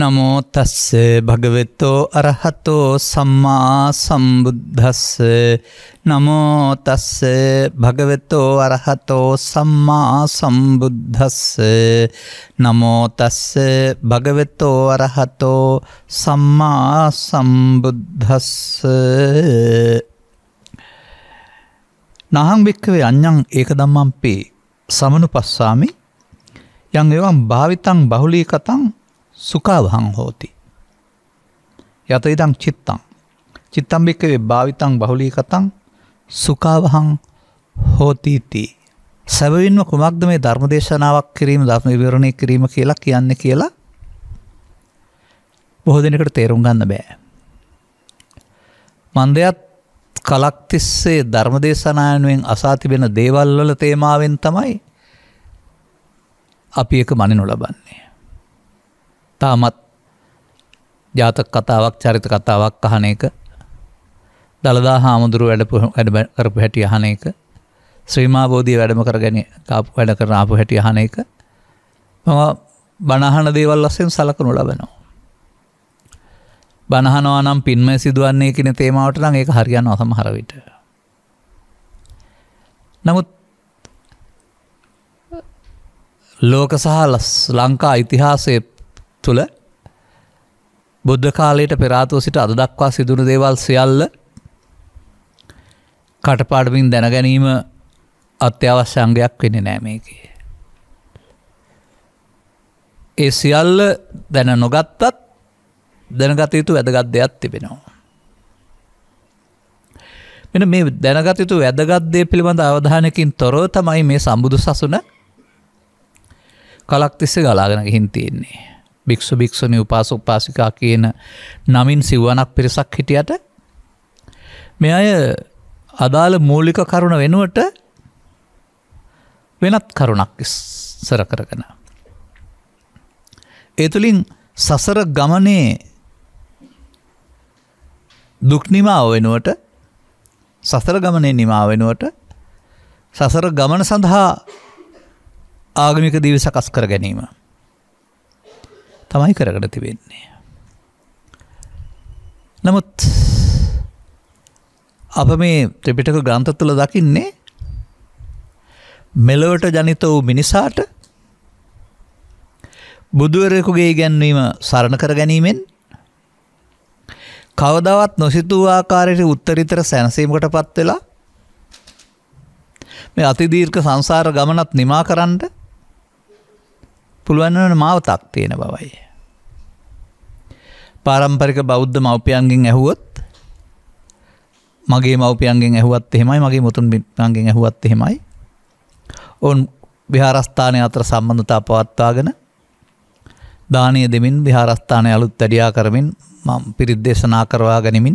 නමෝ තස්ස භගවෙතෝ අරහතෝ සම්මා සම්බුද්ධස්ස නමෝ තස්ස භගවෙතෝ අරහතෝ සම්මා සම්බුද්ධස්ස නමෝ තස්ස භගවෙතෝ අරහතෝ සම්මා සම්බුද්ධස්ස නහං භික්කවේ අඤ්ඤං ඒක ධම්මම්පි සමනුපස්සාමි යං එවං භාවිතං බහුලී කතං සුකාවහං හෝති. යත ඉදං චිත්තං චිත්තම්භික්කවේ භාවිතං බහුලී කතං සුකාවහං හෝතීතිී. සැවවින්ම කුමක්ද මේ ධර්මදේශනාවක් කිරීම ධර්ම විවරණය කිරීම කියලා කියන්න කියලා බොහෝ දෙනකට තේරුම් ගන්න බෑ. මන්දයත් කලක් තිස්සේ ධර්මදේශනායනුවෙන් අසා තිබෙන දේවල්වල තේමාවෙන් තමයි අපි එක මනිනු ලබන්නේ. තාමත් ජාතක කතාවක් චරිත කතාවක් අහන එක දළදා හාමුදුරු වැඩ වැඩ කරපු හැටිය අහන එක ශ්‍රීමාබෝධිය වැඩම කර ගැන කාපු වැඩ කරන ආපු හැටිය අහන එක මම බණහන දේවල් වස්සෙන් සලකනු ලබනවා. බණහනවා නම් පින්ම සිදුවන්නේ කෙන තේමාවට නම් ඒක හරියන්න අසමහරවිට. නමුත් ලෝක සහ ලංකා ඉතිහාසයේ තුළ බුද්ධ කාලයට පෙරාතෝ සිට අද දක්වා සිදුුණු දේවල් සියල්ල කටපාඩමින් දැනගැනීම අත්‍යවශ්‍ය අංගයක් වෙන නෑමේකය. ඒ සියල්ල දැන නොගත්තත් දැනගතයුතු වැදගත් දෙයක් තිබෙනවා. මෙන මේ දැනගතයුතු වැදගත්දය පිළිබඳ අවධානකින් තොරව තමයි මේ සම්බුදු සසුන කලක්තිස්ස ගලාගෙන හින් තියෙන්නේ. භික්ෂු භික්ෂුණනි උපාස උපාසිකා කියන නමින් සිව්ුවනක් පිරිසක් හිටියට මෙ අය අදාළ මූලික කරුණ වෙනුවට වෙනත් කරුණක් සර කරගෙන. ඒතුළින් සසර ගමනේ දුක්නිමාව වෙනුවට සසර ගමනය නිමා වෙනුවට සසර ගමන සඳහා ආගමික දීවි සකස් කර ගැනීම. තමයි කරකට තිබෙන්නේ. නමුත් අප මේ ත්‍රිපිටක ග්‍රන්ථ තුළ දකින්නේ මෙලොවට ජනිත වූ මිනිසාට බුදුවරයෙකුගේ ඉගැන්වීම සරණ කර ගැනීමෙන් කවදාවත් නොසිතූ ආකාරයට උත්තරිතර සැනසීමකට පත් වෙලා මේ අතිදීර්ඝ සංසාර ගමනත් නිමා කරන්න පුළුවන්වන මාවතක් තියෙන බවයි. පාරම්පරික බෞද්ධ මවපියන්ගෙන් ඇහුවොත් මගේ මවපියන්ගෙන් ඇහුවත් එහෙමයි මගේ මුතුන් බිත්න්ගෙන් ඇහුවත් එහෙමයි ඔවුන් විහාරස්ථානය අතර සම්බන්ධතා පවත්වාගෙන දානය දෙමින් විහාරස්ථානය අලුත් වැඩියා කරමින් පිරිද්දේශනා කරවා ගනිමින්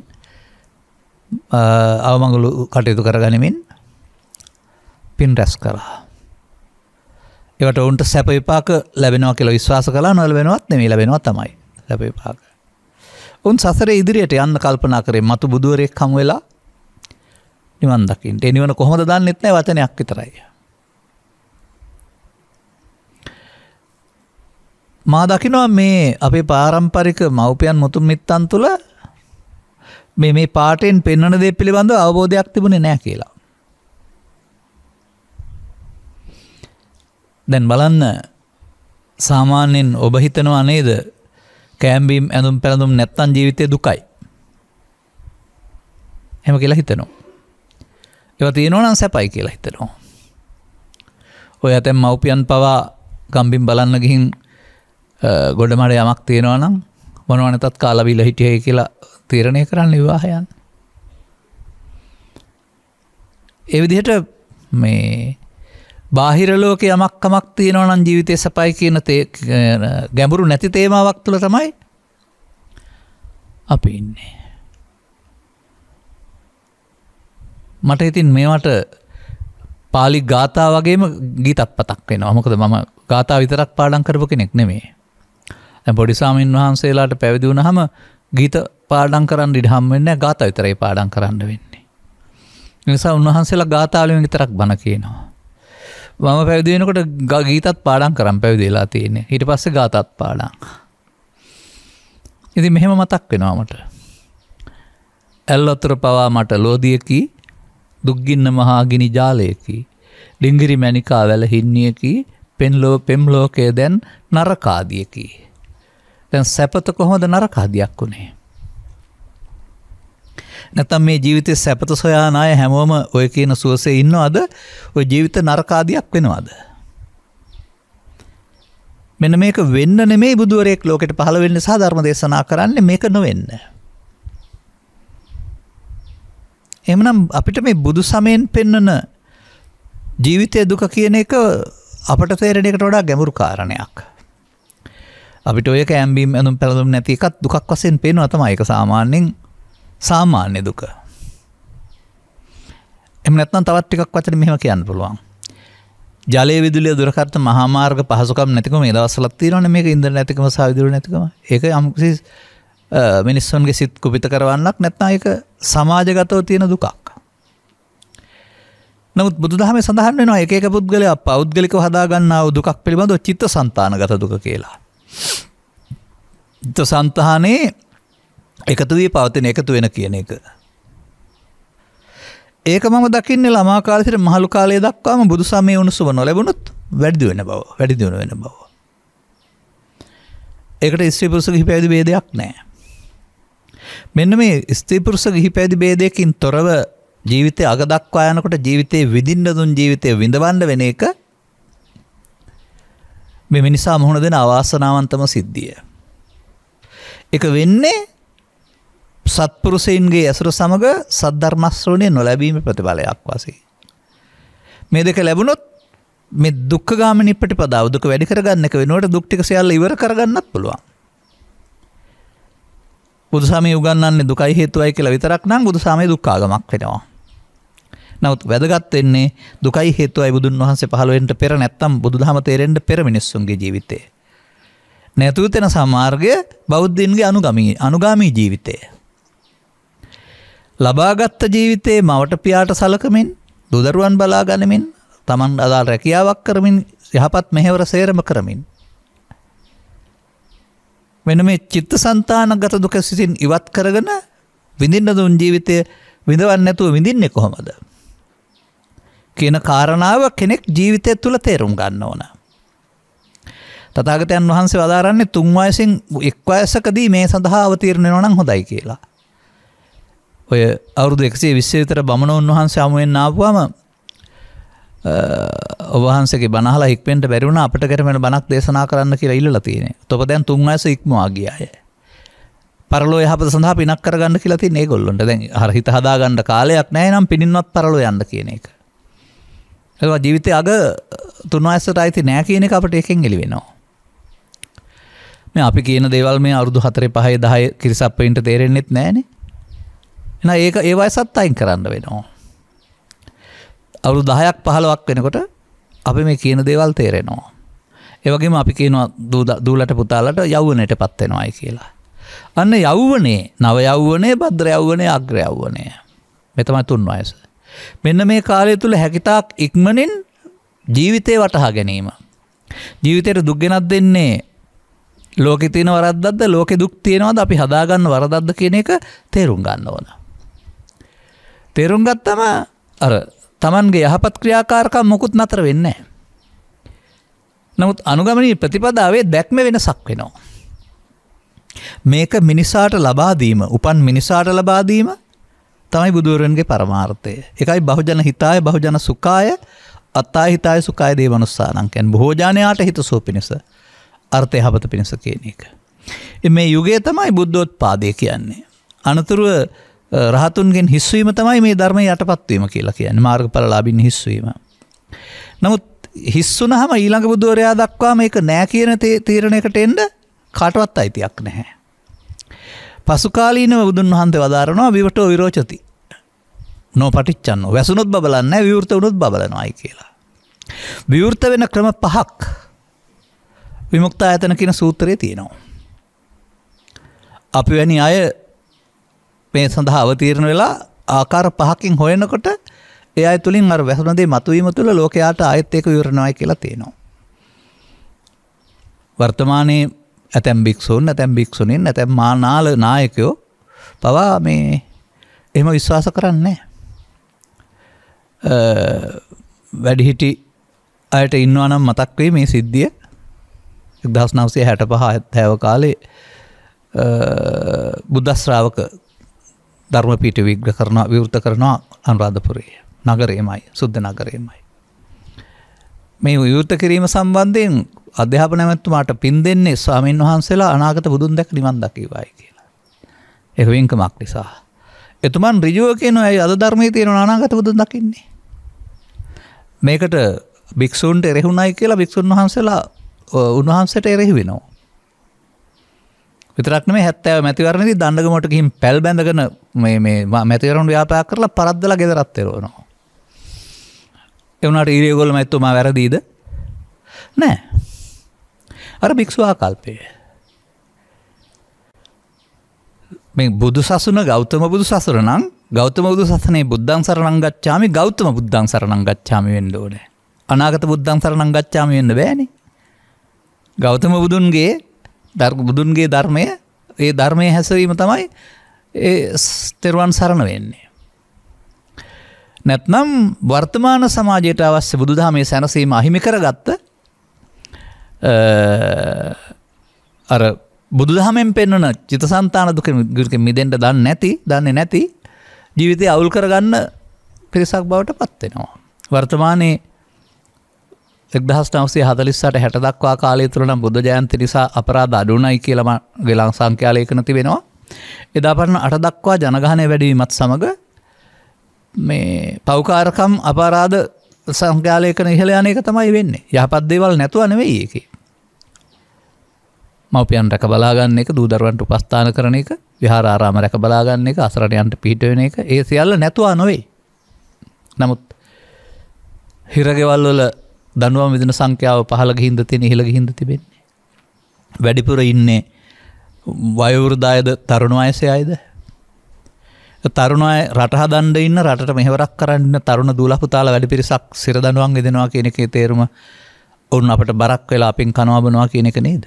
අවමඟුලු කටයුතු කර ගනිමින් පින් රැස් කරා. එකට ඔවුන්ට සැපවිපාක ලැබෙනවා කියල විශ්වාස කලා නොල්වෙනවත් නෙමේ ලැබෙනවා තමයි ලැබවිපාක. උන් සසර ඉදිරියට යන්න කල්පනා කරේ මතු බුදුවරෙක් කම් වෙලා නිවන් දකිින්ට එනිවන කොහොඳ දන්න නෙත්නෑ වචනයක් විතරයි. මා දකිනවා මේ අපේ පාරම්පරික මව්පියන් මුතුන් මිත්තන් තුළ මේ මේ පාටෙන් පෙන්වන දෙ පිළිබඳ අවබෝධයක් තිබුණේ නෑ කියලා. දැන් බලන්න සාමාන්‍යයෙන් ඔබ හිතනවා නේද කෑම්බීම් ඇඳුම් පැළඳුම් නැත්තන් ජීවිතය දුකයි. හැම කියලා හිතනවා. එව තියෙනවනම් සැපයි කියලා හිතනවා. ඔය ඇතැම් මව්පියන් පවා ගම්බිම් බලන්න ගිහින් ගොඩමට යමක් තියෙනවා නම් මොනවනතත් කාලවිල හිටියය කියලා තීරණය කරන්න විවාහයන්. එවිදිහට මේ බාහිරලෝක යමක්කමක් තියෙනවා නම් ජීවිතය සපයි කියන ගැඹුරු නැති තේමාවක් තුළ තමයි අපි ඉන්නේ. මට ඉතින් මේවට පාලි ගාථා වගේම ගීතත් පතක් වෙන අමකද මම ගාථා විතරක් පාඩන් කරපු කෙනෙක් නෙමේ. බොඩිසාමීන් වහන්සේලාට පැවිදි වුණ හම ගීත පාඩන් කරන්න ඉඩහම් වෙන්න ගාත විතරයි පාඩන් කරන්න වෙන්නේ. නිසා උන්වහන්සේලා ගාථාලුවෙන් විතරක් බණ කියනවා. මම පැවිදිවෙනකොට ගීතත් පාඩන් කරම් පැවිදිලා තියෙන්නේ හිට පස්ස ගාතත් පාඩන් ඉති මෙහෙම මතක් වෙනවාමට ඇල්ලොතුර පවා මට ලෝදියකි දුක්ගින්න මහාගිනි ජාලයකි ඩිංගිරි මැනිකා වැල හින්නියකි පෙන්ලෝ පෙම්ලෝකය දැන් නරකාදියකි. දැන් සැපත කොහොද නරකාදයක් වුණේ. නැතම් මේ ජීවිතය සැපත සොයා නාය හැමෝම ඔය කියන සුවසේ ඉන්නවාද ඔය ජීවිත නරකාදයක් වෙනවාද. මෙන මේක වෙන්න නෙමේ බුදුවරෙක් ලෝකට පහළවෙන්න සහ ධර්ම දේශනා කරන්න මේක නොවෙන්න. එමනම් අපිට මේ බුදු සමයෙන් පෙන්නන ජීවිතය දුක කියන එක අපට තේරණයකට වඩා ගැමුරු කාරණයක්. අපිට ඔය කෑම්බීම් ඇඳුම් පැළඳුම් නැති එකත් දුකක් වසයෙන් පේනවා තමයි එක සාමාන්‍යෙන් සාමාන්‍ය දුක. එම නැත්නම් තවත් ටිකක් වචන මෙහෙම කියන්න පුළුවන්. ජලය විදුලිය දුරකරත මහාමාර්ග පහසුකම් නැතිකම මේ දවස්වලත් තියෙනවනේ මේක ඉන්ධන නැතිකම සහ විදුලිය නැතිකම. ඒක යම්කිසි මිනිස්සුන්ගේ සිත් කුපිත කරවන්නක් නැත්නම් ඒක සමාජගතව තියෙන දුකක්. නමුත් බුදුදහම සඳහන් වෙනවා එක එක පුද්ගලයා පෞද්ගලිකව හදාගන්නා වූ දුකක් පිළිබඳව චිත්ත සන්තානගත දුක කියලා. චිත්ත සන්තානයේ එකතු වී පවතින එකතු වෙන කියන එක. ඒක මම දකින්නේ ළමාකාලසිට මහළු කාලය දක්වාම බුදු සමය උණුසුව නොලැබුණුත් වැඩි වෙන බව වැඩිදිවුණ වෙන බව. ඒකට ස්ත්‍රීපුරුස ගිහි පැදි බේදයක් නෑ. මෙන්න මේ ස්ත්‍රීපුරුස ගිහි පැදි බේදයකින් තොරව ජීවිතය අගදක්වා යනකොට ජීවිතයේ විදින්න දුන් ජීවිතය විඳවන්න වෙන එක මෙ මිනිසා මුහුණ දෙන අවාසනාවන්තම සිද්ධිය. එක වෙන්නේ සත්පුරුසයන්ගේ ඇසුර සමඟ සද්ධර්මස්ශ්‍රවණය නොලැබීම ප්‍රතිඵලයක් වසේ. මේ දෙක ලැබුණොත් මේ දුක් ගාමනි ප්‍රතිපදාව දුක වැඩි කරගන්න එක වෙනුවට දුක්ටික සියල්ල ඉවර කරගන්නත් පුළුවන්. බුදුසාමී උගන්නන්නේ දුකයි හේතුවයි කියලා විතරක් නම් බුදුසාමය දුක්කාගමක් වෙනවා. නවත් වැදගත් වෙන්නේ දුකයි හේතුවයි බුදුන් වහන්සේ පහළුවෙන්ට පෙර නැත්තම් බුදුදහම තේරෙන්ට පෙර මිනිස්සුන්ගේ ජීවිතේ. නැතුවතෙන සමාර්ගය බෞද්ධන්ගේ අනුගමී අනුගාමී ජීවිතය. ලබාගත්ත ජීවිතයේ මවට පියාට සලකමින් දුදරුවන් බලා ගනිමින් තමන් අදාල් රැකියාවක් කරමින් යහපත් මෙහෙවර සේරම කරමින්. මෙන මේ චිත්ත සන්තාන ගත දුක සිසින් ඉවත් කරගෙන විඳින්න දුන් ජීවිතය විඳවන්න ඇතුව විඳින්නේ කොහොමද. කියන කාරණාව කෙනෙක් ජීවිතය තුළ තේරුම් ගන්න ඕන. තතාගතයන් වහන්සේ වදාරන්නේ තුන්වයසින් එක් අයසකදී මේ සඳහා අවතීරණය නොනම් හොඳයි කියලා. ඔය අවුරුදු එකසේ විශ්සේ විතර බමණවන් වහන්සේ අමුවෙන් නාපුවම ඔවහන්සගේ බනහලා ඉක්මෙන්ට බැරිවුණ අපට කරමෙන බනක් දේශනා කරන්න කියලා ඉල්ල තියෙන තොප දැන් තුන් අයස ඉක්මවාගියාය පරලෝ යහප සඳහා පිනක් කරගන්න කියලති ඒ ගොල්ලොන්ට දැන් හරහිත හදාගන්නඩ කාලයක් නෑ නම් පිණින්වත් පරලෝ යන්න කියන එක ඇවා ජීවිතය අග තුන් අයසට අයිති නෑ කියන එක අපට එකෙන් එලිවෙනවා මේ අපි කියන දේවල් මේ අවුදු හතර පහය දහය කිරිසප්පයින්ට තේරෙන්නෙත් නෑනේ එන ඒක ඒවයි සත් අයින් කරන්න වෙනවා. අවුරු දහයක් පහලවක් වෙනකොට අපි මේ කියන දේවල් තේරෙනවා. ඒවගේම අපි කියනවා දූලට පුතාලට යව්වනයට පත්වෙනවායි කියලා. අන්න යව්වනේ නව යව්වනේ බද්‍ර යව්වනය අග්‍ර යව්වනය මෙතම තුන් අයස. මෙන්න මේ කාලය තුළ හැකිතාක් ඉක්මනින් ජීවිතය වටහා ගැනීම. ජීවිතයට දුක්ගෙනත් දෙන්නේ ලෝක තියන වරද්දද ලෝකෙ දුක් තියෙනවද අපි හදාගන්න වරදද්ද කියන එක තේරුම් ගන්න ඕන. තේරුම් ගත්තම අර තමන්ගේ යහපත් ක්‍රියාකාරකම් මොකුත් නතර වෙන්න. නමුත් අනුගමනී ප්‍රතිපදාවේ දැක්ම වෙනසක් වෙනවා. මේක මිනිසාට ලබාදීම උපන් මිනිසාට ලබාදීම තමයි බුදුවරන්ගේ පරමාර්ථය එකයි බහුජන හිතාය බහුජන සුකාය අත්තා හිතාය සුකාය දේ මනුස්සානංකැන් බෝජානයාට හිත සෝ පිණිස අර්ථය හපත පිණිස කියන එක. මේ යුගේ තමයි බුද්ධෝත් පාදය කියන්නේ. අනතුරුව රහතුන්ගෙන් හිස්වීම තමයි මේ ධර්ම යටපත්වීම කියලා කියන මාර්ග පලලාබින් හිස්වීම. නමුත් හිස්සුන හම ඊළඟ බුදුවරයා දක්වා මේක නෑ කියන තීරණයකට එන්ඩ කාටවත් අයිතියක් නැහැ. පසුකාලීන බුදුන් වහන්සේ වදාරනවා විවටෝ විරෝචති නෝ පටිච්චන්න වැසුනුත් බලන්න විවෘත වුණුත් බලනවායි කියලා. විවෘත වෙන ක්‍රම පහක් විමුක්තා ඇතන කියන සූත්‍රය තියෙනවා. අපි වැනි අය මේ සඳහා අවතීරණ වෙලා ආකාර පහකින් හොයනකොට ඒ අය තුළින් අර වැසුනදේ මතුවීම තුළ ලෝකයාට ආයත් ඒක විවරණයි කියලා තියෙනවා. වර්තමානයේ ඇතැම් භික්ෂූන් ඇතැම් භික්ෂුණින් ඇතැම් මානාල නායකයෝ පවා මේ එහෙම විශ්වාස කරන්නේ වැඩිහිටි අයට ඉන්නවා නම් මතක් වෙයි මේ සිද්ධිය 1965 හැට පහ ඇත්තෑව කාලේ බුද්ධ ශ්‍රාවක ධර්මපීට විග්‍ර කරනවා විවෘත කරනවා අනුරාධපුරයේ නගරේමයි සුද්ධ නගරේමයි. මේ විවෘත කිරීම සම්බන්ධයෙන් අධ්‍යාපන ඇමැත්තුමාට පින් දෙන්නේ ස්වාමීන් වහන්සේලා අනාගත බුදුන් දැක නිවන් දකිවයි කියලා. ඒක වෙන්කමක් නිසා. එතුමන් ඍජුව කියනවා ඇයි අද ධර්මයේ තියෙන අනාගත බුදුන් දකින්නේ. මේකට භික්ෂූන්ට එරෙහුණයි කියලා භික්ෂුන් වහන්සේලා උන්වහන්සේට එරෙහි වෙනවා. විතරක්න මේ හැත්තෑ මැතිවරණදි දන්නගමටකින් පැල් බැඳගන මේ මැතිවරුන් ව්‍යාපා කරලා පරද්දල ගෙදරත්තෙරවනවා. එවනට ඊරයගොල මැත්තුමා වැරදීද නෑ අර භික්ෂවා කල්පය. මේ බුදු සසුන ගෞතම බුදු සසර නම් ගෞතම බුදු සසනේ බුද්ධන් සරණං ගච්ඡාමි ගෞතම බුද්ධන් සරණං ගච්ඡාමි වෙන්න ඕනේ. අනාගත බුද්ධන් සරණං ගච්ඡාමි වෙන්න බෑනේ. ගෞතම බුදුන්ගේ බුදුන්ගේ ධර්මය ඒ ධර්මය හැසරීම තමයි තෙරුවන් සරණ වෙන්නේ. නැත්නම් වර්තමාන සමාජයට අවස්්‍ය බුදුදහමේ සැනසීම අහිමි කරගත්ත අර බුදුදහමෙන් පෙන්න්නන චිත සන්තාන දුක ගික මිදෙන්ට දන්න නැති දන්නේ නැති ජීවිතය අවුල් කරගන්න පිරිසක් බවට පත්වෙනවා. වර්තමානයේ එක්දහස්නවසේ හදලිස්සට හැටදක්වා කාලය තුළන බුද්ධ ජයන්ති නිසා අපරාධ අඩුනයි කියලම ගෙලාං සංඛ්‍යාලයකන තිබෙනවා. එදාපරන අටදක්වා ජනගහනය වැඩීමත් සමඟ මේ පෞකාරකම් අපරාධ සංඛ්‍යාලයකන ඉහලයනයක තමයි වෙන්න යහපත්දේවල් නැතුව නෙවෙයි ඒක. මවපියන් රැක බලාගන්න එක දූදරුවන්ට උපස්ථාන කරන එක විහාරාරාම රැක බලාගන්න එක අසරටයන්ට පිහිටවෙන එක ඒ සියල්ල නැතුවා නොවේ. නමුත් හිරගෙවල්වල දනුවම විදින සංඛ්‍යාව පහළ හින්ද තියෙන හිළග හිද තිබෙන්නේ. වැඩිපුර ඉන්නේ වයවෘදායද තරුණ අයසය අයිද. තරුණ රටහදන්ඩ ඉන්න රට මෙහවරක් කරන්න තරුණ දුලපුතාල වැඩි පිරිසක් සිරදනුවන් ගෙදෙනවා කියනෙකේ තේරුම ඔවුන් අපට බරක් වෙලා අපින් කනවාබනවා කියන එක නේද.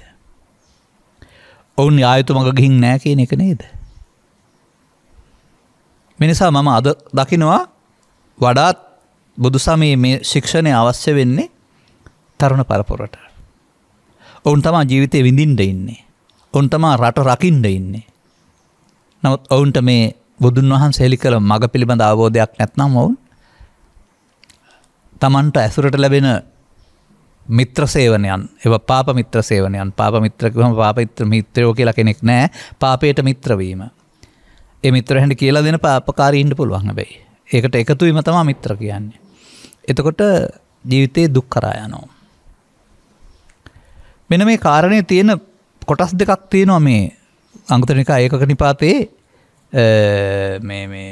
ඔවුන් ආයුතු මඟ ගිහින් නෑ කියන එක නේද. මිනිසා මම අද දකිනවා වඩාත් බුදුසමයේ මේ ශික්ෂණය අවශ්‍ය වෙන්නේ තරුණ පරපුරට. ඔවුන් තමා ජීවිතය විඳින්ට ඉන්නේ. ඔවුන් තමා රට රකිින්ඩ ඉන්නේ. නමුත් ඔවුන්ට මේ බුදුන් වහන් සෙලි කළ මඟ පිළිබඳ අවබෝධයක් නැත්නම් ඔවුන් තමන්ට ඇසුරට ලැබෙන මිත්‍ර සේවනයන් එව පාප මිත්‍ර සේවනයන් පාප මිත්‍රකම පාපිත්‍ර මිත්‍රයෝ කියලා කෙනෙක් නෑ පාපයට මිත්‍රවීම. එ මිත්‍ර හැට කියලා දෙන පාපකාරීන්ට පුළුවන් බැයි. ඒකට එකතුවීම තමා මිත්‍ර කියන්නේ. එතකොට ජීවිතයේ දුක් කරායනෝ. මෙන මේ කාරණය තියෙන කොටස් දෙකක් තියෙනවා මේ අංගතරනික ඒකක නිපාතයේ මේ මේ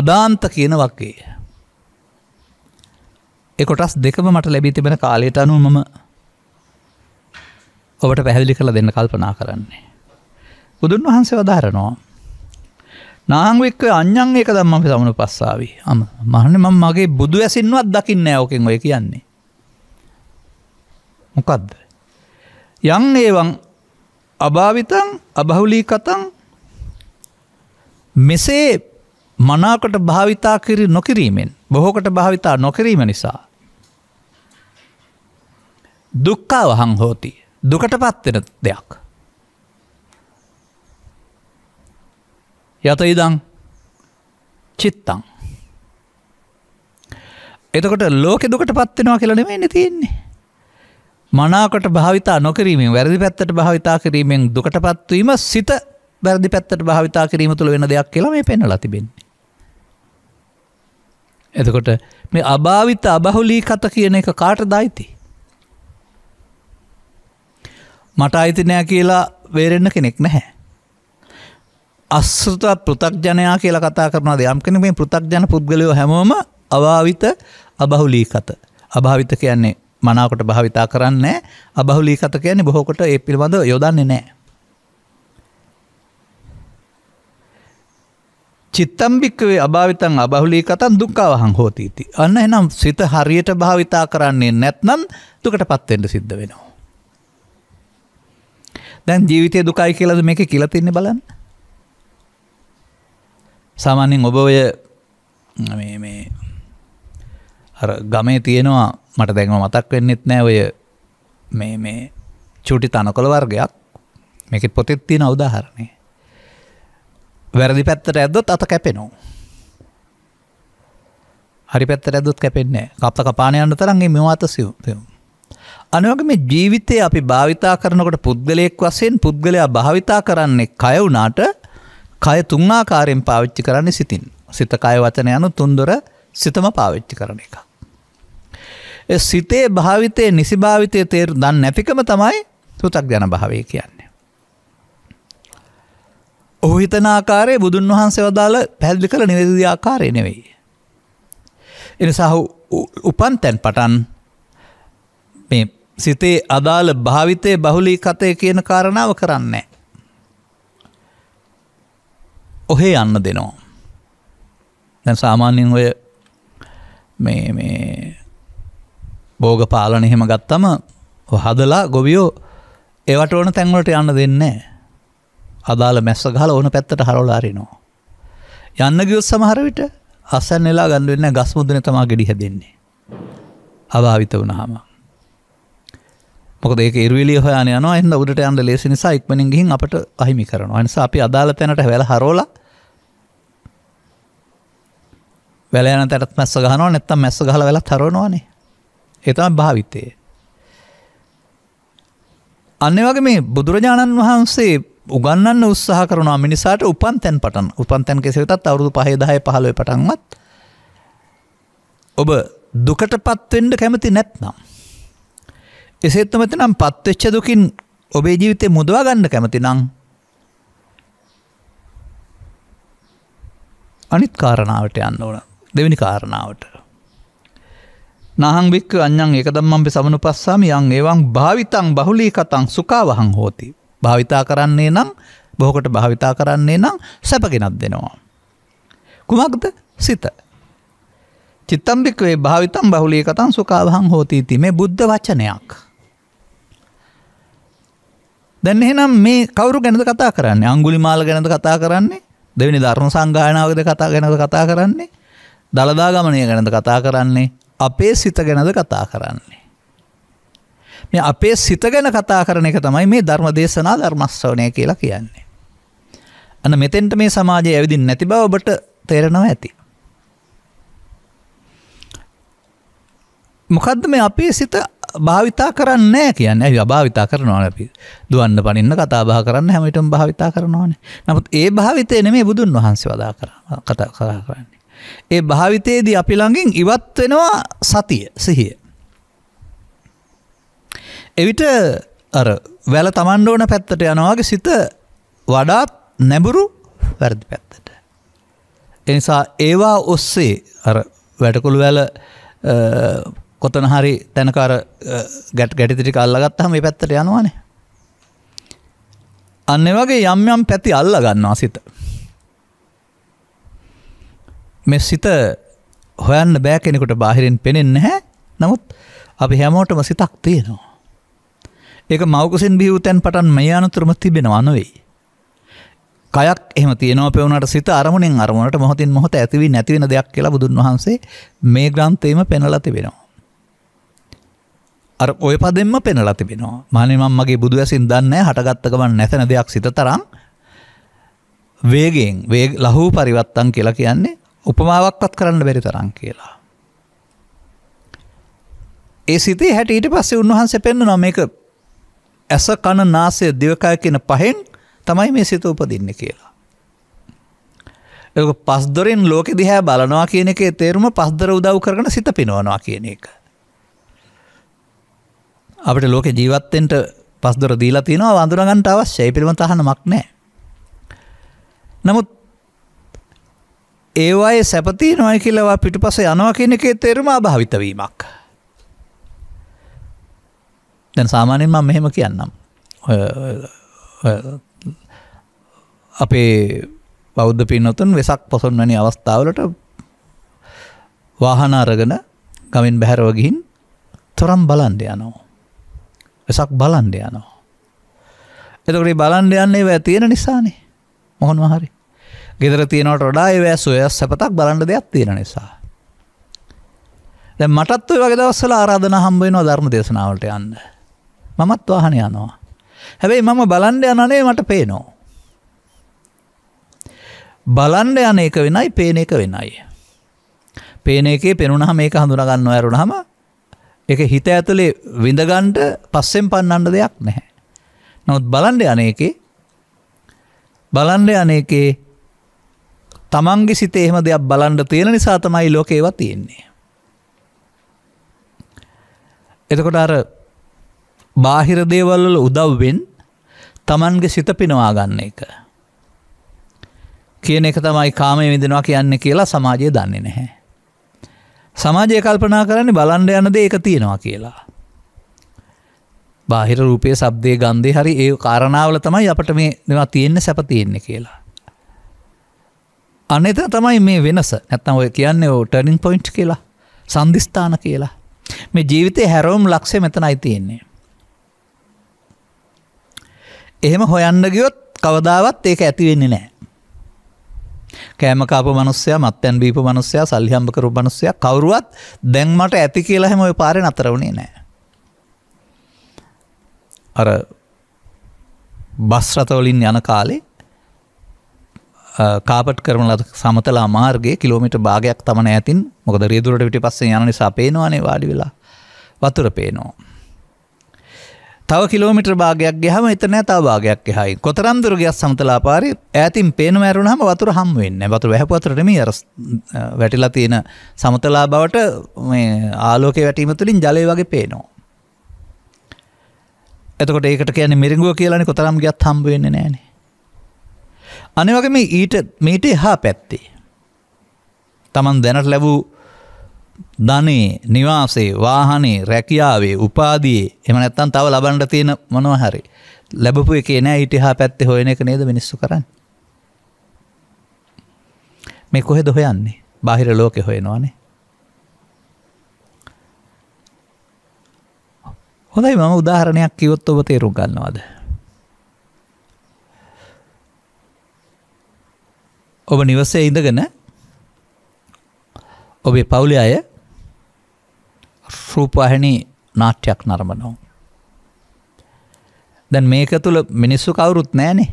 අදාන්ත කියන වක්කේ එකොටස් දෙකම මට ලැබී තිබෙන කාලයට අනුව මම ඔබට පැහැදිලි කරලා දෙන්න කල්පනා කරන්නේ. බුදුන් වහන්සේ වදාරනවා. නාංවික්ක අන්‍යන් එක දම්ම සමුණු පස්සාවී අම මහන මං මගේ බුදු ඇසින්වත් දකින්න ඕකෙන් ඔය කියන්නේ. මොකක්ද. යං ඒවන් අභාවිතන් අබහුලී කතන් මෙසේ මනාකට භාවිතා කිරි නොකිරීමෙන් බොහෝකට භාවිතා නොකිරීම නිසා. දුක්කාවහං හෝති දුකට පත්වෙන දෙයක්. යත ඉදං චිත්තං. එතකොට ලෝකෙ දුකට පත්වෙනවා කියලනෙම එන තියෙන්නේ. මනාකොට භාවිතා නොකිරීමෙන් වැරදි පැත්තට භාවිතා කිරීමෙන් දුකට පත්වීම සිත වැරදි පැත්තට භාවිතා කිරීම තුළ වෙන දෙයක් කියලා මේ පෙන්නලා තිබෙන්නේ. එතකොට මේ අභාවිත අබහුලී කත කියන එක කාටද අයිති? මට අයිති නෑ කියලා වේරෙන්න කෙනෙක් නැහැ. අස්සෘත පෘථක්ජනයා කියලා කතා කරන දෙයම් කෙන මේ පෘථක්ජන පුද්ගලයෝ හැමෝම අභාවිත අබහුලී කත. අභාවිත කියන්නේ මනාකොට භාවිතා කරන්න අබහුලී කත කියන්නේ බොහෝකොට ඒ පිළිබඳ යොදන්නේ නෑ. චිත්තම්භික්කවේ අභාවිතන් අබහුලී කතන් දුක්කාවහං හෝතීති. අන්න එනම් සිත හරියට භාවිතා කරන්නේ නැත්නම් දුකට පත්වෙන්ට සිද්ධ වෙනවා. දැන් ජීවිතය දුකයි කියලද මේක කියලතින්නේ බලන්න. සාමාන්‍යෙන් ඔබ ඔය ගමේ තියෙනවා මට දැන්ව මතක් වෙන්නෙත් නෑ ඔය මේ මේ චුටි තනකොළ වර්ගයක් මේකෙත් පොතෙත් තියෙන අවදාහරණය වැරදි පැත්තට ඇද්දොත් අත කැපෙනවා හරි පැත්තට ඇදොත් කැපෙන්නේ කප්ත කපානයන්න තරන්ගේ මෙවා අත සිවම් අනවක මේ ජීවිතය අපි භාවිතා කරනකට පුද්ගලයෙක් වසයෙන් පුද්ගලයා භාවිතා කරන්නේ කය වුනාට කය තුන්ආකාරයෙන් පාවිච්චි කරන්නේ සිතින් සිත කය වචන යනු තුන්දොර සිතම පාවිච්චි කරන එකක් සිතේ භාවිතය නිසි භාවිතය තේරු දන්න නැතිකම තමයි තුතක් ජන භාවය කියන්නේ. ඔහු හිතනාකාරය බුදුන් වහන්සේ වදාළ පැල්දි කළ නිවැදදි ආකාරය නෙවෙයි. එනිසා උපන් තැන් පටන් මේ සිතේ අදාළ භාවිතය බහුලි කතය කියන කාරණාව කරන්නේ. ඔහේ යන්න දෙනවා. දැන් සාමාන්‍යෙන් ඔය මේ බෝග පාලන එහෙම ගත්තම හදලා ගොවියෝ ඒවට ඕන තැන්වලට යන්න දෙන්නේ අදාළ මැස්ස ගහල ඕන පැත්තට හරෝලාරිනවා. යන්න ගියොත් සමහරවිට අසැන් එලා ගන්නුවෙන්න ගස් මුදන තමා ගෙඩි හැදෙන්නේ. අභාවිත වුණහම. මොකදේ ඉරවිලි හොයා යන එන්න උඩට අන්ඩ ලේසි නිසා ඉක්මනින් ගිහින් අපට අහිමි කරනවා නිසා අපි අදාළ තැනට වැල හරෝලා වැලයන තැත් මැස්ස ගහනවා නැත්තම් මැස්ස ගහල වෙලා තරනවානේ එතම භාවිතය. අන්න වගේ මේ බුදුරජාණන් වහන්සේ උගන්නන්න උත්සාහ කරනවා මිනිසාට උපන් තැන් පටන් උපන් තැන් කෙසේතත් අවුරුදු පහේදාය පහලොව පටන්වත් ඔබ දුකට පත්වෙන්ඩ කැමති නැත්නම්. එසේත්තමති නම් පත්වෙච්ච දුකින් ඔබේ ජීවිතය මුදවා ගන්න කැමති නං. අනිත් කාරණාවට යන්න ඕන දෙවිනි කාරණාවට. නහංභික්ක අන්‍යන් එක දම්මම්පි සමනු පස්සාම යන් ඒවන් භාවිතන් බහුලී කතන් සුකාවහං හෝති. භාවිතා කරන්නේ නම් බොහොකට භාවිතා කරන්නේ නම් සැපගෙනත් දෙනවා. කුමක්ද සිත. චිත්තම්භික්වේ භාවිතම් බහුලී කතන් සුකාවහං හෝතීති මේ බුද්ධ වචනයක්. දැන් එහෙනම් මේ කවරු ගැනද කතා කරන්නේ අංගුලි මාල ගැනද කතා කරන්නේ දෙවිනි ධර්ම සංගායනාවද කතා ගැනද කතා කරන්නේ දළදා ගමනය ගැනද කතා කරන්නේ අපේ සිත ගැනද කතා කරන්නේ. මේ අපේ සිත ගැන කතා කරන එක තමයි මේ ධර්ම දේශනා ධර්මස්වනය කියලා කියන්නේ. අන මෙතෙන්ට මේ සමාජය ඇවිදින් නැති බව ඔබට තේරෙනව ඇති. මොකදද මේ අපේ සිත භාවිතා කරන්න කියන්න ඇ අභාවිතා කරනවා අපි දුවන්න පනින්න කතාබා කරන්න හැමටම භාවිතා කරනවානේ නමුත් ඒ භාවිතය නෙමේ බුදුන් වහන්සේ වදා කර කතා කරා කරන්නේ ඒ භාවිතයේදී අපි ළඟින් ඉවත් වෙනවා සතිය සිහිය. එවිට අර වැල තමන්ඩ ඕන පැත්තට යනවාගේ සිත වඩාත් නැඹුරු වැරදි පැත්තට. එනිසා ඒවා ඔස්සේ අර වැටකුළු වැල කොතන හරි තැනකාර ගැට් ගැටිතිටි කල්ලගත්තහම මේ පැත්තට යනවානේ. අන්න වගේ යම් යම් පැති අල්ල ගන්නවා සිත. මේ සිත හොයන්න බෑ කෙනෙකුට බාහිරෙන් පෙනෙන්න හැ නමුත් අපි හැමෝටම සිතක් තියෙනවා. ඒක මෞකසින් බිහිවතැන් පටන් මේ අනතුරම තිබෙනවා නොවෙයි. කයක් එම තියනව පෙවනට සිත අරමුණෙන් අරමුණට මොහොතින් මොහොත ඇතිවී නැතිවෙන දෙයක් කියලා බුදුන් වහන්සේ මේ ග්‍රන්ථයම පෙනලා තිබෙනවා. අර ඔය පදෙන්ම පෙනලා තිබෙනවා මානමම් මගේ බුදු ඇසින් දන්න හටගත්තකමන් නැතන දෙයක් සිත තරම් වේගෙන් ලහු පරිවත්තන් කියලා කියන්නේ උපමාවක්වත් කරන්න බැරි තරන් කියලා. ඒ සිතේ හැට ඊට පස්සේ උන්වහන්සේ පෙන්න නො මේක ඇස කණ නාසය දිවකය කියන පහෙන් තමයි මේ සිත උපදින්න කියලා. ඒක පස්දොරෙන් ලෝකෙ දිහා බලනවා කියන එකේ තේරුම පස්දර උදව් කරන සිත පිනවනවා කියන එක. අපට ලෝක ජීවත්තෙන්ට පස්දොර දීලා තියෙනවා වඳුරගන්ට අවශ්‍යයි පිළිබඳ තහනමක් නෑ. නමුත් ඒවායේ සැපතියනවයි කියලවා පිටිපස යනවා කියන එකේ තෙරමා භාවිතවීමක්. දැන් සාමාන්‍යෙන් මම මෙහෙම කියන්නම්. අපේ බෞද්ධ පින්නොතුන් වෙසක් පොසොන් වැනි අවස්ථාවලට වාහන අරගෙන ගමින් බැහැරව ගිහින් තොරම් බලන්ඩ යනවා. වෙසක් බලන්ඩ යනවා. එතකට බලන්ඩ යන්නේ වැ තියෙන නිසානේ මොහොන් හරි. ගෙදර තියෙනවට වඩා ඒවෑ සොය සැපතක් බලන්න දෙයක් තියෙන නිසා. මටත් වගේ දවස්සල ආරාධන හම්බේනවා ධර්ම දේශනාවට යන්න. මමත් වාහන යනවා. හැබැයි මම බලන්ඩ යනනේ මට පේනෝ. බලන්ඩ යන එක වෙනයි පේන එක වෙනයි. පේන එකේ පෙනුනහම මේක හඳුනගන්න ඇරුණහම එක හිත ඇතුළේ විඳගන්ට පස්සෙන් පන්නන්න දෙයක් නැහැ. නොත් බලන්ඩ අනේකේ බලන්ඩ අනේකේ තමන්ගේ සිතේ එහෙම දෙයක් බලන්ඩ තියෙන නිසා තමයි ලෝකේව තියෙන්නේ. එතකොට අර බාහිර දේවල්වල උදව්වෙන් තමන්ගේ සිත පිනවා ගන්න එක. කියන එක තමයි කාමය විදෙනවා කියන්න කියලා සමාජය දන්නේ නැහැ. සමාජය කල්පනා කරන්නේ බලන්ඩ යන දේ එක තියෙනවා කියලා. බාහිර රූපය සබ්දය ගන්ධය හරි ඒ කාරණාවල තමයි අපට මේ දෙවා තියෙන්න සැපතියෙන්නේ කියලා. අනෙත තමයි මේ වෙනස නැත්තම් ඔය කියන්නේ ටර්නිින් පොයින්ට් කියලා සන්ධස්ථාන කියලා මේ ජීවිතය හැරෝම් ලක්ෂය මෙතනයි තියෙන්නේ. එහෙම හොයන්න ගියොත් කවදාවත් ඒක ඇතිවෙන්නේ නෑ. කෑමකාප මනුස්සය මත්තැන් බීප මනුස්සය සල්හම්භකරු මනුස්සය කවරුවත් දැන්මට ඇති කියලා හැම ඔය පාරෙන් අතරවුණේ නෑ. අර බස්රතවලින් යන කාලේ කාපට් කරන ලද සමතලා මාර්ගගේ කිලෝමිට භාගයක් තමන ඇතින් මොකද රියදුරට විටි පස්සේ යන නිසා පේනවානේ වාඩි වෙලා වතුර පේනවා. තව කිලෝමිට භාගයක් ගහම එතන තව භාගයක් එහයි කොතරම්දුර ගයක් සමතලා පාරි ඇතින් පේන ඇරුණහම වතුර හම් වෙන්න වතුර වැහපවතරටම අර වැටිලා තියෙන සමතලා බවට මේ ආලෝකය වැටීම තුළින් ජලය වගේ පේනවා. එතකොට ඒකට කියන මිරිංගුව කියලනි කොතරම් ගත් හම්බ වෙන්න නෑනේ අනිවගේ මේ ඊට මීට එහා පැත්තේ. තමන් දැනට ලැබූ ධනේ නිවාසේ වාහනේ රැකියාවේ උපාදයේ එම නැත්තන් තව ලබන්ඩ තියෙන මොනවහරි. ලැබපු එක නෑ ඊට හා පැත්තේ හොයන එක නේද මිනිස්සු කරන්න. මේ කොහෙ දොහොයන්නේ බාහිර ලෝකෙ හොයෙනවානේ. හොඳයි මම උදාහරණයක් කිවොත් ඔබ තේරුම් ගන්නවාද. ඔබ නිවසේ ඉඳගෙන ඔබේ පවුලි අය රූපහනි නාට්‍යයක් නරඹනෝ. දැන් මේක තුළ මිනිස්සු කවුරුත් නෑනේ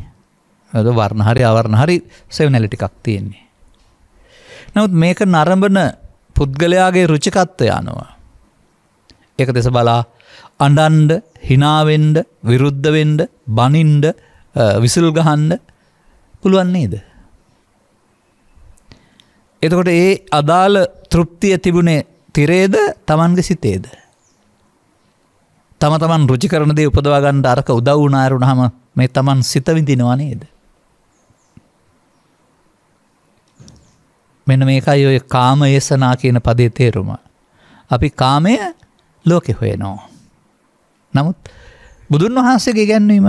ඇද වර්ණහරි අවරණහරි සෙවනැලි ටිකක් තියෙන්නේ. නමුත් මේක නරඹන පුද්ගලයාගේ රුචිකත්වය අනුව. ඒක දෙස බලා අඩන්ඩ හිනාවෙන්ඩ විරුද්ධවෙන්ඩ බනින්ඩ විසිල් ගහන්ඩ පුළුවන් නේද. එතකොට ඒ අදාළ තෘප්තිය තිබුණේ තිරේද තමන්ග සිතේද. තම තමන් රජි කරනදේ උපදවාගන්න අරක උදව්නායරුණ හම මේ තමන් සිතවිඳිනවා නේද. මෙන මේකයි ඔය කාම ඒසනා කියන පදේ තේරුම. අපි කාමය ලෝකෙ හොයනෝ. නමුත් බුදුන් වහන්සේගේ ගැන්වීම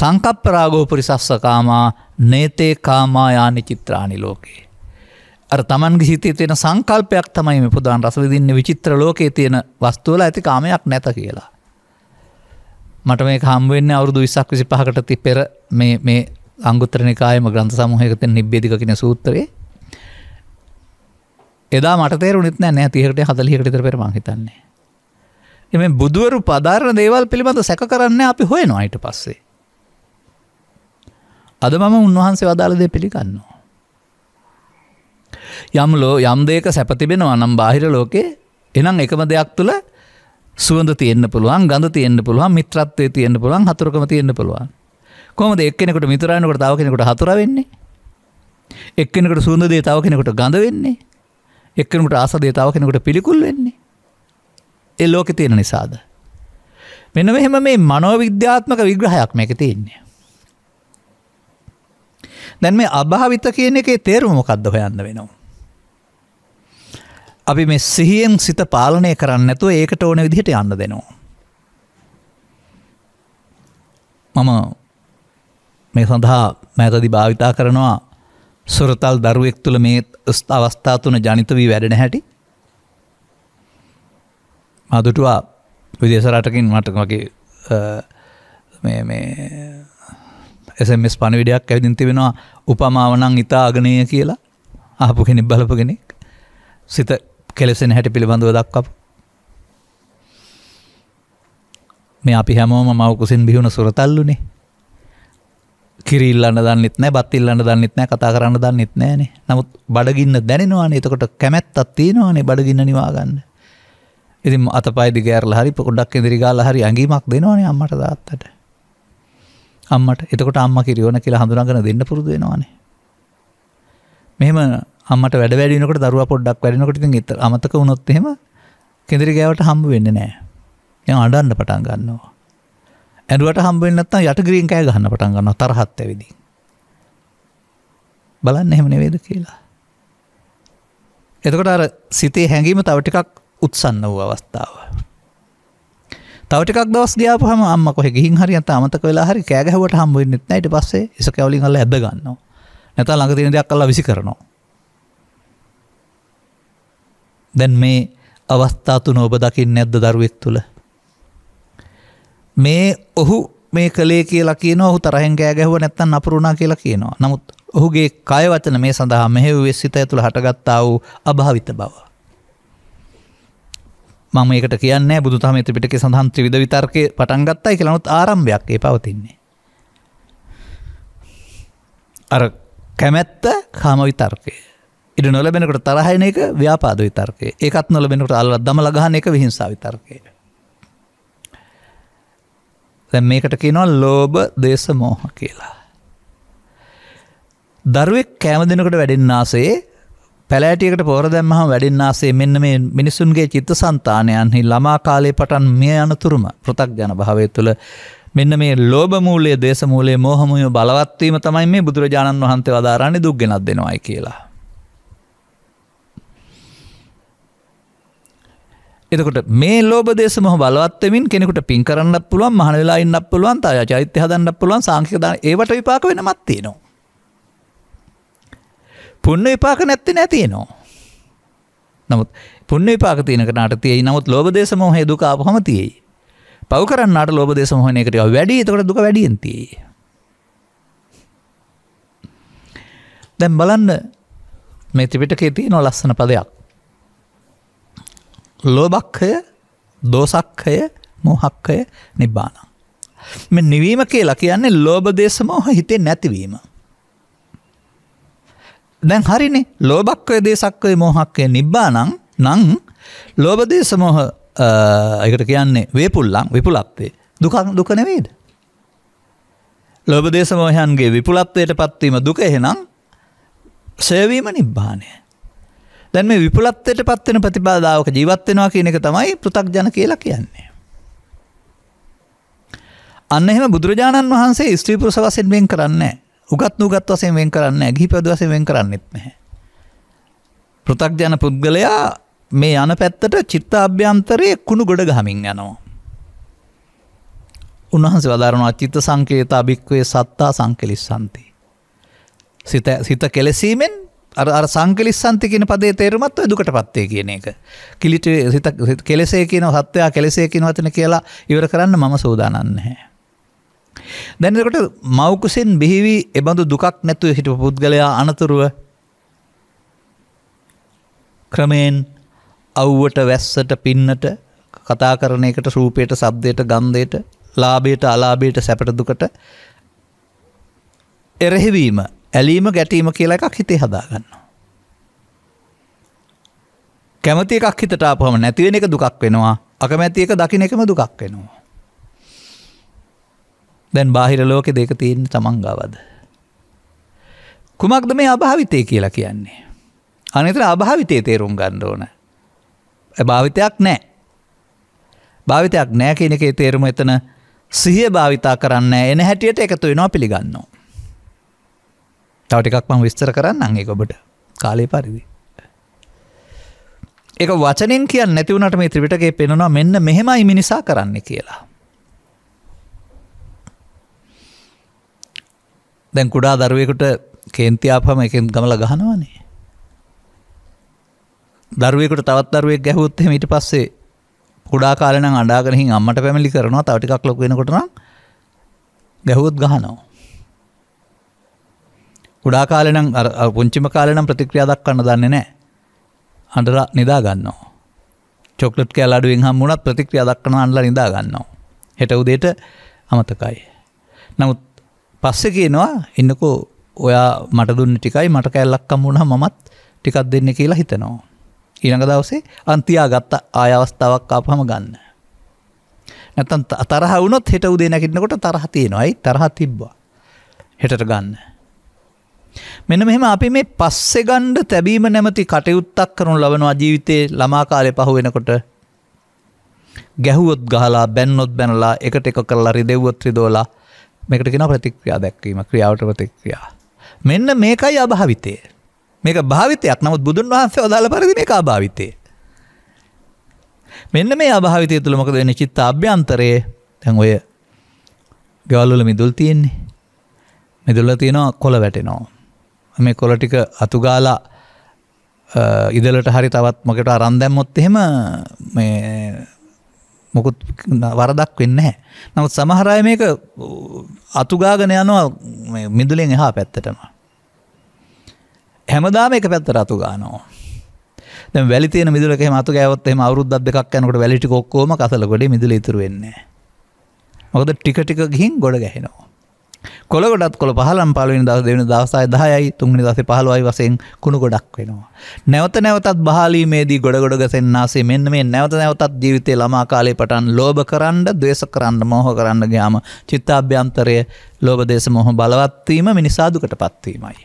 සංකප්පරාගෝපරි සස්සකාමා නේතේ කාමා යානි චිත්‍රානි ලෝකයේ. අර තමන්ගේ සිතේ තියෙන සංකල්පයක් තමයි මේ පුදාන් රසවිදින්න විචිත්‍ර ලෝකයේ තියෙන වස්තුවල ඇති කාමයක් නැත කියලා. මට මේ කම්වෙන්න අවුරුදු විසක් විසි පහකට ති පෙර මේ අංගුත්‍රනිකායම ග්‍රන්ථ සමහයකත නිබ්බේධික කියෙන සූත්‍රයේ එදා මට තේරුණුත් නෑ නෑ තිහකට හතලිහිකටතර පෙර මහිතන්නේ. එම බුදුවරු පධාරණ දේවල් පිළිබඳ සැක කරන්න අපි හොයනවා අයිට පස්සේ. අද මම උන්වහන්සේ වදාලදේ පිළිගන්නවා. යම් ලෝ යම් දෙක සැපතිබෙනවා නම් බාහිර ලෝකේ එනම් එකම දෙයක් තුළ සුවඳ තියෙන්න්න පුළුවන් ගඳ තියෙන්න්න පුළුවන් මිත්‍රත්වය තියෙන්න්න පුළුවන් හතුරකම තියෙන්න්න පුළුවන් කොමද එක්කෙනෙකුට මිතරයනකට තාව කෙනෙකුට හතුර වෙන්නේ එක්කෙනෙකට සුන්දදේ තාව කෙනෙකුට ගඳ වෙන්නේ එක්කෙනකුට ආසදේ තාව කෙනෙකුට පිළිකුල් වෙන්නේ එ ලෝකෙ තියෙන නිසාද මෙන මෙහෙම මේ මනෝවිද්‍යාත්මක විග්‍රහයක් මේක තියෙන්නේ දැන් මේ අභාවිත කියන එකේ තේරුම මොකක්ද හොයන්න වෙනවා අපි මෙ සිහියෙන් සිත පාලනය කරන්න ඇතුව ඒකට ඕන විදිහට යන්න දෙනවා. මම මේ සඳහා මෑතදි භාවිතා කරනවා සුරතල් දරුවෙක් තුළ මේ ස්ථ අවස්ථා තුන ජනිත වී වැඩෙන හැටි මදුටවා විදේශරටකින් මට වගේ එසමස් පණවිඩයක් ඇවිදින් තිබෙනවා උපමාවනං ඉතා අගනය කියලා ආපු කෙනෙක් බලපගෙනෙක් සිත කෙලෙසෙන හැට පිළිබඳව දක්කපු මේ අපි හැමෝම මවකුසින් බිහුණ සුරතල්ලුනේ කිරිල්ලන්න දන්නෙත් නෑ බත්තිල්ලන්න දන්නෙත් නෑ කතා කරන්න දන්නෙත් නෑනේ නමුත් බඩගින්න දැනෙනවානේ එතකොට කැමැත්තක් තියෙනවානේ බඩගින්න නිවාගන්න ඉතින් අතපය දිග ඇරලා හරි පොඩ්ඩක් ඉදිරි ගාලා හරි ඇඟීමක් දෙනවානේ අම්මට තාත්තට අම්මට එතකොට අම්මා කිරියෝන කියලා හඳුනාගෙන දෙන්න පුරුදු වෙනවානේ මෙහෙම අම්මට වැඩ වැඩිනකට දරුව පොඩ්ඩක් වැඩිනකොට ඉත අමතක වුණොත්තෙම කෙදිරි ගෑවට හම්බ වෙන්න නෑ ය අඩන්න පටන් ගන්නවා. ඇඩුවට හම්බවෙන්නත්තා යට ග්‍රීන් කෑ ගහන්න පටන් ගන්න තරහත් ඇවිදි. බලන්න එහෙම නෙවේද කියලා. එතකොට අර සිතේ හැඟීම තවටිකක් උත්සන්න වූ අවස්ථාව. තවටික් දස් ගාපහම අම්ම කොහ ගිහින් හරිත අමතක වෙලා හරි කෑගහවට හම්බුවෙන්න්නෙත් නයිට පස්සේ ඉස කැවලින් කල ඇද ගන්නවා. නැත ළඟ තින දෙයක් කල්ලා විසි කරනවා. දැන් මේ අවස්ථා තුන ඔබ දකින්න නැද්ද දරුවෙක් තුළ මේ ඔහු මේ කළේ කියලා කියන ඔහු තරහෙන් කෑ ගැහුව නැත්තම් නපුරුණා කියලා කියනවා. නමුත් ඔහුගේ කය වචන මේ සඳහා මෙහෙවුවේ සිත ඇතුළ හටගත්තා වූ අභාවිත බව. මම ඒකට කියන්නේ බුදුදහම ත්‍රිපිටක සඳහන් ත්‍රිවිධ විතර්කේ පටන් ගත්තයි කියලා නමුත් ආරම්භයක් ඒ පවතින්නේ. අර කැමැත්ත කාම විතර්කය. ඉට නොලබෙනකට තරහයන එක ව්‍යාපාද විතර්කය එකත් නොලබෙනකට අල්ල දම ලගහන එක විහිංසා විතර්කය දැ මේකට කියනවා ලෝබ දේශ මෝහ කියලා දරුවෙක් කෑම දෙනකට වැඩින්නාසේ පැලෑටියකට පොර දැම්මහම වැඩින්නාසේ මෙන්න මේ මිනිසුන්ගේ චිත්ත සන්තානයන්හි ළමා කාලේ පටන් මේ අනතුරුම පෘතක් ජන භාවය තුළ මෙන්න මේ ලෝබමූලේ දේශමූලේ මෝහමුය බලවත්වීම තමයි මේ බුදුරජාණන් වහන්සේ වදාරන්නේ දුක් ගෙනත් දෙෙනවායි කියලා. එතකොට මේ ලෝබ දේශ මොහ බලවත්වමින් කෙනෙකුට පින් කරන්න පුළුවන් මහන වෙලා ඉන්න පුළුවන් තාය චෛත්‍ය හදන්න පුළුවන් සංඛ්‍යක දාන ඒවට විපාක වෙනමත් තියෙනවා. පුන්න විපාක නැත්තේ නැතිනවා. නමුත් පුන්න විපාක තියෙනකනට තියෙයි නමුත් ලෝබ දේශ මොහේ දුක ආපහම තියෙයි. පව් කරන්නට ලෝබ දේශ මොහනයකට වැඩි එතකොට දුක වැඩියෙන් තියෙයි. දැන් බලන්න මේ ත්‍රිපිටකයේ තියෙන ලස්සන පදයක්. ලෝබක්හය දෝසක්හය මොහක්කය නිබ්බාන. මෙ නිවීම කියලා කියන්නේ ලෝබදේශමෝහ හිතේ නැතිවීම. දැන් හරිනි ලෝබක්වය දේශක්වය මොහක්කය නිබ්බානං නං ලෝබදේශමෝහ එකට කියන්නේ වේපුල්ලං විපුලත්වේ දුක දුක නෙවේද. ලෝබදේශමෝහයන්ගේ විපුලත්වයට පත්වීම දුක එහෙනම් සයවීම නිබ්බානය. දැන් මේ විපුලත්වයට පත්වෙන ප්‍රතිබාධාවක ජීවත්වෙනවා කියන එක තමයි පෘතක් ජන කියලා කියන්නේ. අන්න එහෙම බුදුරජාණන් වහන්සේ ස්ත්‍රීපුරුස වසෙන් වෙන් කරන්නේ උගත් නූගත් වසයෙන් වෙන් කරන්න ගිහි පැද වසයෙන් වෙන් කරන්නෙත් නැහැ. පෘතක් ජන පුද්ගලයා මේ යන පැත්තට චිත්ත අභ්‍යන්තරයේ කුණු ගොඩ ගහමින් යනවා. උන්වහන්සේ වදාරනවා චිත්ත සංකේත අභික්වේ සත්තා සංකලිස් සන්ති. සිත කෙලෙසීමෙන් අර සංකලිස්සන්ති කියන පදේ තේරුමත් දුකට පත්වය කියන එක. කිලිට සිත කෙලෙසේ කියන සත්වයා කෙලෙසේ කියන වචන කියලා ඉවර කරන්න මම සූදානන්නේ. දැනකට මෞකුසින් බිහිවී එබඳු දුකක් නැතුව හිට පුද්ගලයා අනතුරුව ක්‍රමයෙන් අව්වට වැස්සට පින්නට කතා කරන එකට රූපයට සබ්දයට ගන්දයට ලාබයට අලාබයට සැපට දුකට එරෙහිවීම ඇලීම ගැටීම කියලා එකක් හිතේ හදාගන්නවා. කැමති එකක් හිතට අපහම නැතිවෙන එක දුකක් වෙනවා අකමැති එක දකින එකම දුකක් වෙනවා. දැන් බාහිර ලෝකෙ දෙක තියන් තමන්ගවද. කුමක්ද මේ අභාවිතය කියලා කියන්නේ. අනතර අභාවිතය තේරුම් ගන්න ඕන. භාවිතයක් නෑ. භාවිතයක් නෑ කියන එකේ තේරුම එතන සිහිය භාවිතා කරන්න එන හැටියට එකතු වෙනවා පිළිගන්නවා. තවට එකක් මං විස්තර කරන්න ඒ ඔබට කාලේ පරිදි. එක වචනෙන් කිය නැතිවනට මේ ත්‍රිවිටගේ පෙනවා මෙන්න මෙහෙමයි මිනිසා කරන්න කියලා. දැන් කුඩා දරුවෙකුට කේන්තියාපම එකෙන් ගමල ගහනවනේ. දරුවෙකුට තවත් දරුවෙක් ගැහුත්තේ මට පස්සේ කුඩා කාලන අඩාගරහි අම්මට පැමි කරනවා තවටිකක් ලොක් වෙනකොටන ගැහුත් ගහනවා. උඩා කාලනම් පුංචිම කාලනම් ප්‍රතික්‍රියාදක් කන්න දන්නේ නෑ අඩර නිදාගන්නවා. චොක්ලට් කෑල් අඩුවෙන් හම් මුණත් ප්‍රතික්‍රිය දක්කන අන්ල නිදාගන්නවා. හෙට උදේට අමතකයි. නමුත් පස්සෙ කියනවා ඉන්නකෝ ඔයා මටදුන්න ටිකයි මට කැල්ලක්කම් වුණ මත් ටිකක් දෙන්න කියලා හිතනවා. ඉනඟ දවසේ අන්තියා ගත්ත ආය අවස්ථාවක් ආපහම ගන්න. නැතන් අතරහ වුණොත් හෙට උදේ නැකිටනකොට තරහ තියෙනවායි තරහ තිබ්බා. හෙටට ගන්න. මෙන මෙහෙම අපි මේ පස්සෙ ගණ්ඩ තැබීම නැමති කටයුත්තක් කරනු ලබනවා ජීවිතයේ ළමාකාලය පහු වෙනකොට ගැහුවොත් ගහලා බැන්නොත් බැනලා එකට එක කරලා රිදෙව්වොත් රිදෝලා මේකට කෙන ප්‍රතික්‍රියා දැක්වීම ක්‍රියාවට ප්‍රතික්‍රියා මෙන්න මේකයි අභාවිතය මේක භාවිතයක් නමුත් බුදුන් වහන්සේ වදාළ පරිදි මේක අභාවිතය මෙන්න මේ අභාවිතය තුළ මොකද වෙන්නේ චිත්ත අභ්‍යන්තරයේ දැන් ඔය ගෙවල් වල මිදුල් තියෙන්නේ මිදුල තියෙනවා කොළ වැටෙනවා මේ කොලටික අතුගාලා ඉදලට හරි තවත් මකට අරන් දැම්මොත් එහෙම මේ මොකුත් වරදක් වෙන්න හැ. නමුත් සමහරය මේක අතුගාගන යනවා මිදුලෙන් එහා පැත්තටම. හැමදාම එක පැත්තට අතුගානවා. වැලි මිදුලක මතු ගවත් එම අවරුද්ද දෙකක් යනකට වැලිටි ඔක්කෝම කසලකොට මිදුල ඉතුර වෙන්නේ. මොකද ටික ටික ගිහින් ගොඩ ගැහෙනවා. කොළගොඩත් කොළ පහලම් පලුවෙන් දස් දෙවෙන දවසයි දහයයි තුන්ගනි දස පහලුවයි වසයෙන් කුණු ගොඩක් වෙනවා. නැවත නැවතත් බාලීමේදී ගොඩගොඩ ගසෙන්න්නාසේ මෙන්න මේ නැවත නැවතත් ජීවිතය ළමා කාලේ පටන් ලෝභ කරන්න දේශ කරන්න මොහ කරන්න ගයාම චිත්තාභ්‍යන්තරය ලෝබ දේශ මොහ බලවත්වීම මිනිසාදුකට පත්වීමයි.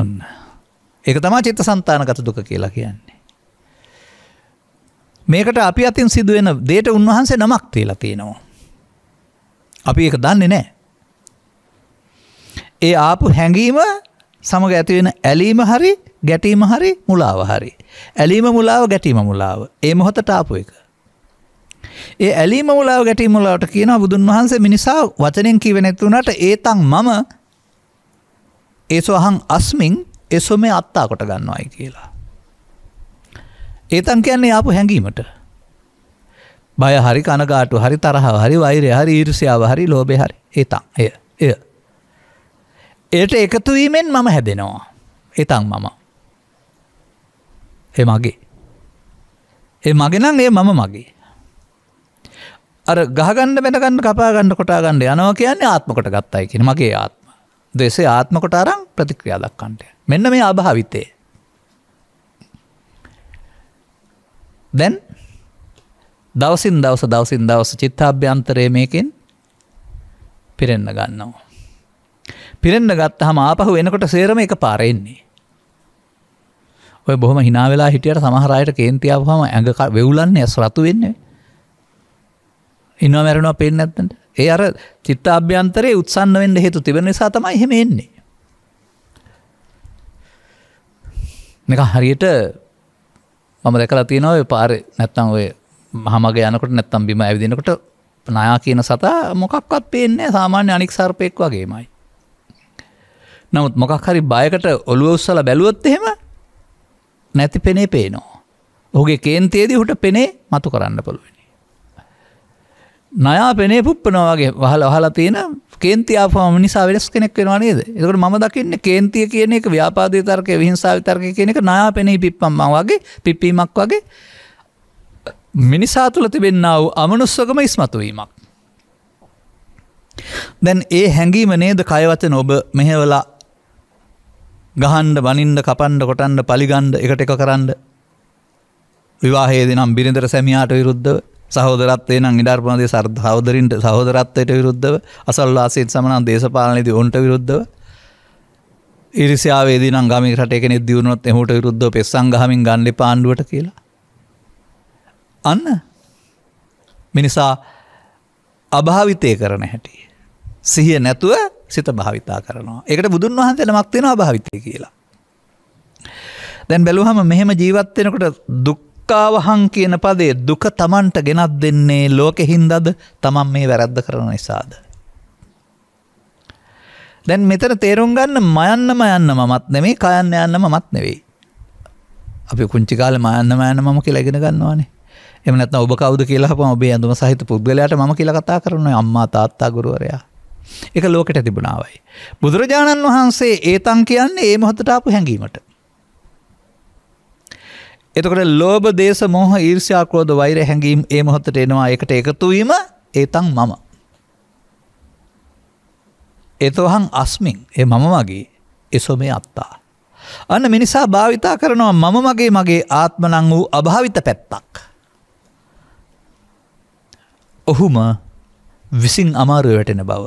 ඔන්න. ඒක තමා චිත්ත සන්තානගත දුක කියලා කියන්නේ. මේකට අපි අතින් සිදුවෙන දේට උන්වහන්සේ නමක් තිීලා තියෙනවා. අපි එක දන්නේ නෑ. ඒ ආපු හැඟීම සමඟ ඇතිවෙන ඇලීම හරි ගැටීම හරි මුලාව හරි. ඇලීම මුලාව ගැටීම මුලාව ඒ මොහොත ටාපු එක. ඒ ඇලීම මුලාව ගැටී මුලාවට කියන බුදුන් වහන්සේ මිනිසා වචනෙන් කිවෙනෙත්තුනට ඒතන් මම ඒස්වහන් අස්මින් එසොමේ අත්තා කොට ගන්නවායි කියලා. ඒතන් කියන්නේ ආපු හැඟීමට බය හරි කනගාටු හරි තරහා හරි වෛරය හරි ඊරුසියාව හරි ලෝබෙ හරි ඒතන් එය එය. එයට එකතුවීමෙන් මම හැදෙනවා එතන් මම එ මගේ ඒ මගෙනම් ඒ මම මගේ අර ගහගන්න බැටගන්න කපාගන්න කොටාගන්න යනවා කියන්නේ ආත්මකොට ගත්තයි කියෙන මගේ ආත්ම දෙසේ ආත්මකොට අරං ප්‍රතික්‍රියා දක්කන්ට මෙන්න මේ අභාවිතය දැන් දවසින් දවස දවසින් දවස චිත්තාභ්‍යන්තරය මේකෙන් පිරෙන්න ගන්නවා. පිරෙන්න්න ගත්ත හම ආපහු එනකොට සේරම එක පාරෙන්නේ. ඔය බොහම හිනාවෙලා හිටියට සමහරයට කේන්තියාවහම ඇඟ වෙවුලන්න ඇස් රතු වෙන්නේ. ඉන්නවා මැරෙනවා පෙන් ඇත්තට ඒ අර චිත්ත අභ්‍යන්තරයේ උත්සන්න වෙන්න හේතු තිබෙන නිසා තමයි එහෙම එන්නේ. එක හරියට මම දැකලා තියෙනවා ඔය පාර නැත්තම් ඔය හමග යනකට නැත්තම් බිම ඇවිදිනකොට නයා කියන සතා මොකක්වත් පේන්නේ සාමාන්‍ය අනික් සර්පයෙක් වගේමයි. නමුත් මොකක් හරි බයකට ඔළුව උස්සල බැලුවොත් එහෙම නැති පෙනේ පේනවා. ඔහුගේ කේන්තයේදී හුට පෙනේ මතු කරන්න පුළුවනි. නයා පෙනේ පුප්පනවාගේ වහල හලා තියෙන කේන්තියාපම නිසා වෙනස් කෙනෙක් වෙනවා නේද එකට ම දකින්න කේන්තිය කියන එක ව්‍යාපාදය තර්කය විහිංසාවිතර්කය කියන එක නයා පෙනෙහි පිප්පම්ම වගේ පිප්පීමක් වගේ මිනිසා තුළ තිබෙන්න්නාව අමනුස්සකම ඉස්මතුවීමක්. දැන් ඒ හැඟීම නේද කයවතෙන ඔබ මෙහෙවලා ගහන්ඩ බනින්ඩ කපන්ඩ කොටන්ඩ පලිගන්ඩ එකට එක කරන්න විවාහේද නම් බිරිඳර සැමියාට විරුද්ධ සහෝදරත්ේ නම් ඉඩර්පනදේ සර්ධ හෝදරින්ට සහෝදරත්වයට විරුද්ධව අසල්වාසේත් සමනන් දේශපාලනති ඔන්ට විරුද්ධව ඉරිසිාවේද නම් ගමි රටයක නිදියුණොත් එහට විරුද්ධ පෙස්සං ගහමින් ගණඩි පාණ්ඩුවට කියලා අන්න මිනිසා අභාවිතය කරන හැටිය. සිහිය නැතුව සිත භාවිතා කරනවා. ඒකට බුදුන් වහන්සේ නමක් වෙනවා භාවිතය කියලා. දැන් බැලුවහම මෙහෙම ජීවත් වෙනකොට දුක්ඛාවහං කියන පදේ දුක Tamanට ගෙනත් දෙන්නේ ලෝකෙ හින්දාද Taman මේ වැරද්ද කරන නිසාද? දැන් මෙතන තේරුම් ගන්න මයන්නම යන්න මමත් නෙමෙයි කයන්න යන්න මමත් නෙවෙයි. අපි කුංචි කාලේ මයන්නම යන්න මම කියලා ඉගෙන ගන්නවානේ. එම නැත්නම් ඔබ කවුද කියලා අපම ඔබේ ඇඳුම සහිත පුද්ගලයාට මම කියලා කතා කරනවා අම්මා තාත්තා ගුරුවරයා. ඒක ලෝකෙට තිබුණාවයි. බුදුරජාණන් වහන්සේ ඒතන් කියන්නේ ඒ මොහොතට ආපු හැඟීමට. එතකොට ලෝභ දේශ මොහ ඊර්ෂ්‍යා ක්‍රෝධ වෛර හැඟීම් ඒ මොහොතට එනවා ඒකට එකතු වීම ඒතන් මම. ඒතොහං අස්මින් ඒ මම වගේ එසෝ මේ අත්තා. අන්න මිනිසා භාවිතා කරනවා මම මගේ මගේ ආත්මනං වූ අභාවිත පැත්තක්. ඔහුම විසින් අමාරුව වැටෙන බව.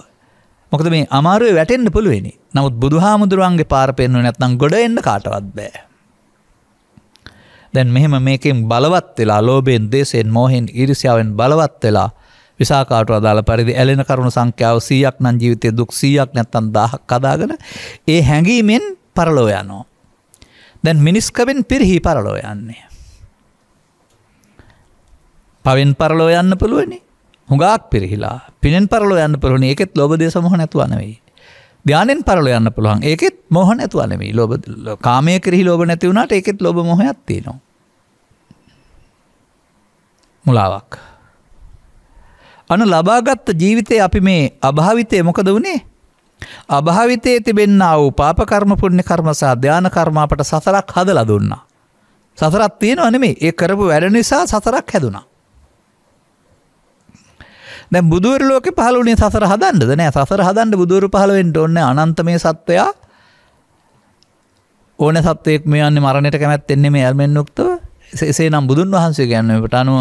මොකද මේ අමාරුව වැටෙන්න්න පුළුවනි නමුත් බුදු හාමුදුරුවන්ගේ පාරපෙන්න්නු නැත්නම් ගොඩ එන්න කාටවත් බෑ. දැන් මෙහෙම මේකෙන් බලවත් වෙලා ලෝබෙන් දේශයෙන් මෝහෙන් ඉරිසිාවෙන් බලවත් වෙලා විසාකාට අදාළ පරිදි ඇලෙන කරුණු සංඛ්‍යාව සීයක් නම් ජීවිතය දුක් සීයක් නැත්තන් දාහක් කදාගෙන ඒ හැඟීමෙන් පරලෝ යනෝ. දැන් මිනිස්කවෙන් පිරිහි පරලෝ යන්නේ. පවෙන් පරලෝ යන්න පුළුවනි හුඟක් පිරිහිලා පිනෙන් පරල යන්න පුරහණ ඒකෙත් ලොබදේ සමහ නැතුවනවෙයි. ධ්‍යානෙන් පරල යන්න පුළුවන් ඒකෙත් මොහ නැතුවනෙමී ලොබ කාමය කරහි ලෝබ නැතිවුණට ඒකෙත් ලොබ මොහයක්ත්තිනවා. මුලාවක්. අන ලබාගත්ත ජීවිතය අපි මේ අභාවිතය මොකද වනේ අභාවිතයේ තිබෙන්න්න වූ පාපකර්ම පුුණ්‍ය කර්මසා ධ්‍යාන කර්මාපට සසරක් හදල දුන්නා. සසරත් තියෙන අනෙමේ ඒ කරපු වැඩ නිසා සසරක් හැදුනා. දැ බුදුර ලෝක පහලුනේ සසර හදන්නද නෑ සසර හදන්ට බුදුරු පහලුවෙන්ට ඔන්න අනන්තමය සත්වයා ඕන සත්වයෙක් මේයන්න මරණයට කැමැත් එන්නේ මේ ඇල්මෙන් නුක්තව එසේ නම් බුදුන් වහන්සේ ගැන්නට අනුව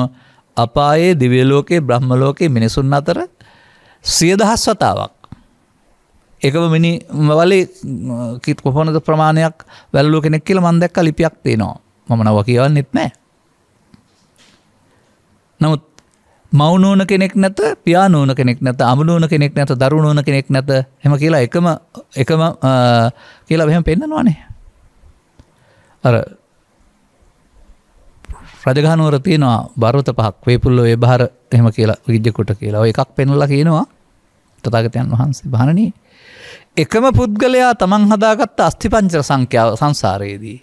අපායේ දිවියලෝකයේ බ්‍රහ්මලෝකයේ මිනිසුන් අතර සියදහස් වතාවක්. එකම මිනි වලේ කිත් කොපොනද ප්‍රමාණයක් වැල්ලෝ කෙනෙක් කියල මන්දැක්ක ලිපියක් තියනවා මම නව කියවන්නෙත් නෑ. නමුත් මවනෝන කෙනෙක් නැත පියානෝන කෙනෙක් නැත අමනෝන කෙනෙක් නැත දරුණෝන කෙනෙක් නැත හෙම කියලා එකම එකම කියලා එහෙම පෙන්න්නනවානේ අර ප්‍රජගානුවර තියෙනවා බරත පහක් වේපුල්ලෝ එබාර එහෙම කියලා විද්‍යකුට කියලා එකක් පෙනල්ල කියනවා තතාගතයන් වහන්සේ භාණනී එකම පුද්ගලයා තමන් හදාගත්ත අස්ථිපංචර සංඛ්‍යාව සංසාරයේදී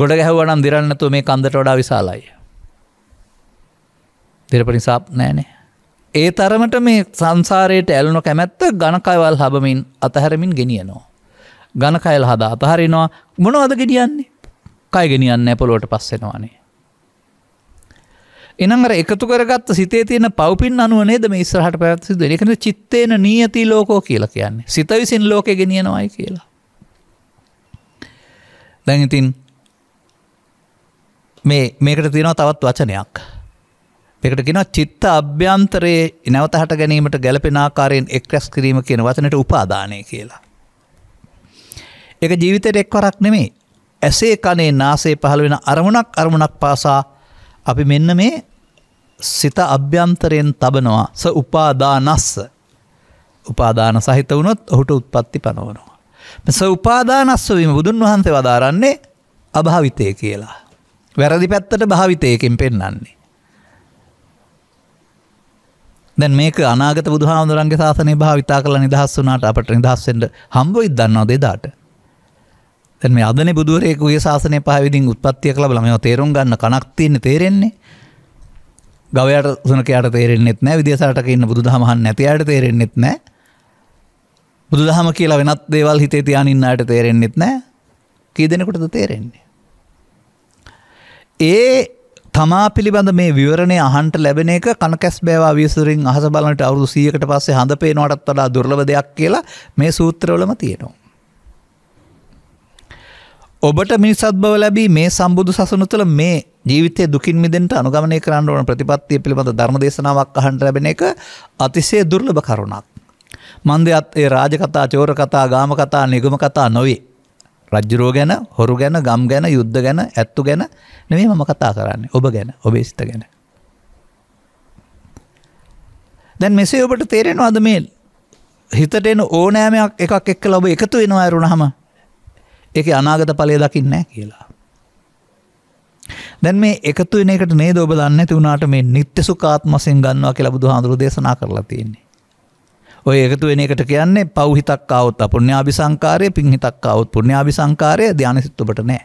ගොඩ ගැහවනම් දිරන්නතු මේ කන්දට වඩා විශාලායි දිරපනිසාප් නෑනේ. ඒ තරමට මේ සංසාරයට ඇල්නො කැමැත්ත ගණකයවල් හබමින් අතහැරමින් ගෙනියනවා. ගණකයල් හදා අතහරිනවා මොනවද ගෙඩියන්නේ කය ගෙනියන්න ඇපොලෝට පස්සෙනවානේ. එනඟර එකතු කරගත් සිතේ තියෙන පවපින් අනුව නේද මේ ඉස්රහට පැත්සි දෙකන චිත්තේන නීයති ලෝකෝ කියලා කියන්නේ සිත විසින් ලෝක ගෙනියනවායි කියලා. දැන් ඉතින් මේකට තියෙනවා තවත් වචනයක්. එකට කෙන චිත්ත අභ්‍යන්තරයේ නැවත හට ගැනීමට ගැලපෙන ආකාරයෙන් එක්රැස් කිරීම කියන වචනට උපාදානය කියලා. එක ජීවිතයට එක්වරක් නෙමේ ඇසේ කනේ නාසේ පහළ වෙන අරමුණක් අරමුණක් පාසා අපි මෙන්න මේ සිත අභ්‍යන්තරයෙන් තබනවා ස උපාදානස්ස උපාදාන සහිත වුණොත් ඔහුට උත්පත්ති පනවනවා. මෙස උපාදානස්වීම බුදුන් වහන්සේ වදාරන්නේ අභාවිතය කියලා. වැරදි පැත්තට භාවිතයකින් පෙන්නන්නේ. දැන් මේක අනාගත බුදුහාමුදුරන්ගේ ශාසනය භාවිතා කරලා නිදහස් වුණාට අපට නිදහස් වෙන්න හම්බ වෙයිද දන්නවද එදාට? දැන් මේ අදනේ බුදුරේකුගේ ශාසනය පහ විදිහින් උත්පත්ති කළා බලම මේවා තේරුම් ගන්න කණක් තියෙන්නේ තේරෙන්නේ. ගවයාට සුනකයාට තේරෙන්නෙත් නෑ විදේශාටක ඉන්න බුදුදහමහන් නැති අයට තේරෙන්නෙත් නෑ. බුදුදහම කියලා වෙනත් දේවල් හිතේ තියාගෙන ඉන්නාට තේරෙන්නෙත් නෑ. කී දෙනෙකුටද තේරෙන්නේ? ඒ තමා පිළිබඳ මේ විවරණය අහන්ට ලැබෙන එක කනකැස් බෑවා විසුරින් අහස බලට අවුරු සියකට පස්සේ හඳ පේනවටත් වඩා දුර්ලව දෙයක් කියලා මේ සූත්‍රවලම තියෙනවා. ඔබට මිනිසත් බව ලැබී මේ සම්බුදු සසුන තුළ මේ ජීවිතය දුකින් මිදෙන්ට අනුගමනය කරන්න ඕන ප්‍රතිපත්තිය පිළිබඳ ධර්ම දේශනාවක් අහන්ට ලැබෙන එක අතිසේ දුර්ලභ කරුණක්. මන්දයත් ඒ රාජකතා චෝර කතා ගාම කතා නිගම කතා නොවේ. රජ්ජුරුව ගැන හොරු ගැන ගම් ගැන යුද්ධ ගැන ඇත්තු ගැන නෙවේ මම කතා කරන්න ඔබ ගැන ඔබේ සිත ගැන. දැන් මෙසේ ඔබට තේරෙනවාද මේ හිතට එන ඕනෑමයක් එකක් එක්ක ලබ එකතු වෙනවා ඇරුණහම ඒක අනාගත පලය දකින්න කියලා. දැන් මේ එකතු වෙන එකට නේද ඔබ දන්නේ නැති වුණාට මේ නිත්‍ය සුඛාත්මයෙන් ගන්නවා කියලා බුදුහාඳුරු දේශනා කරලා තියෙන්නේ. ඔය එකතු වෙන එකට කියන්නේ පෞහිතක් අවුත් අපුණ්‍යාභි සංකාරය පිංහිතක් අවුත් පුණ්‍යාභි සංකාරය ධ්‍යානසිත් ඔබට නෑ.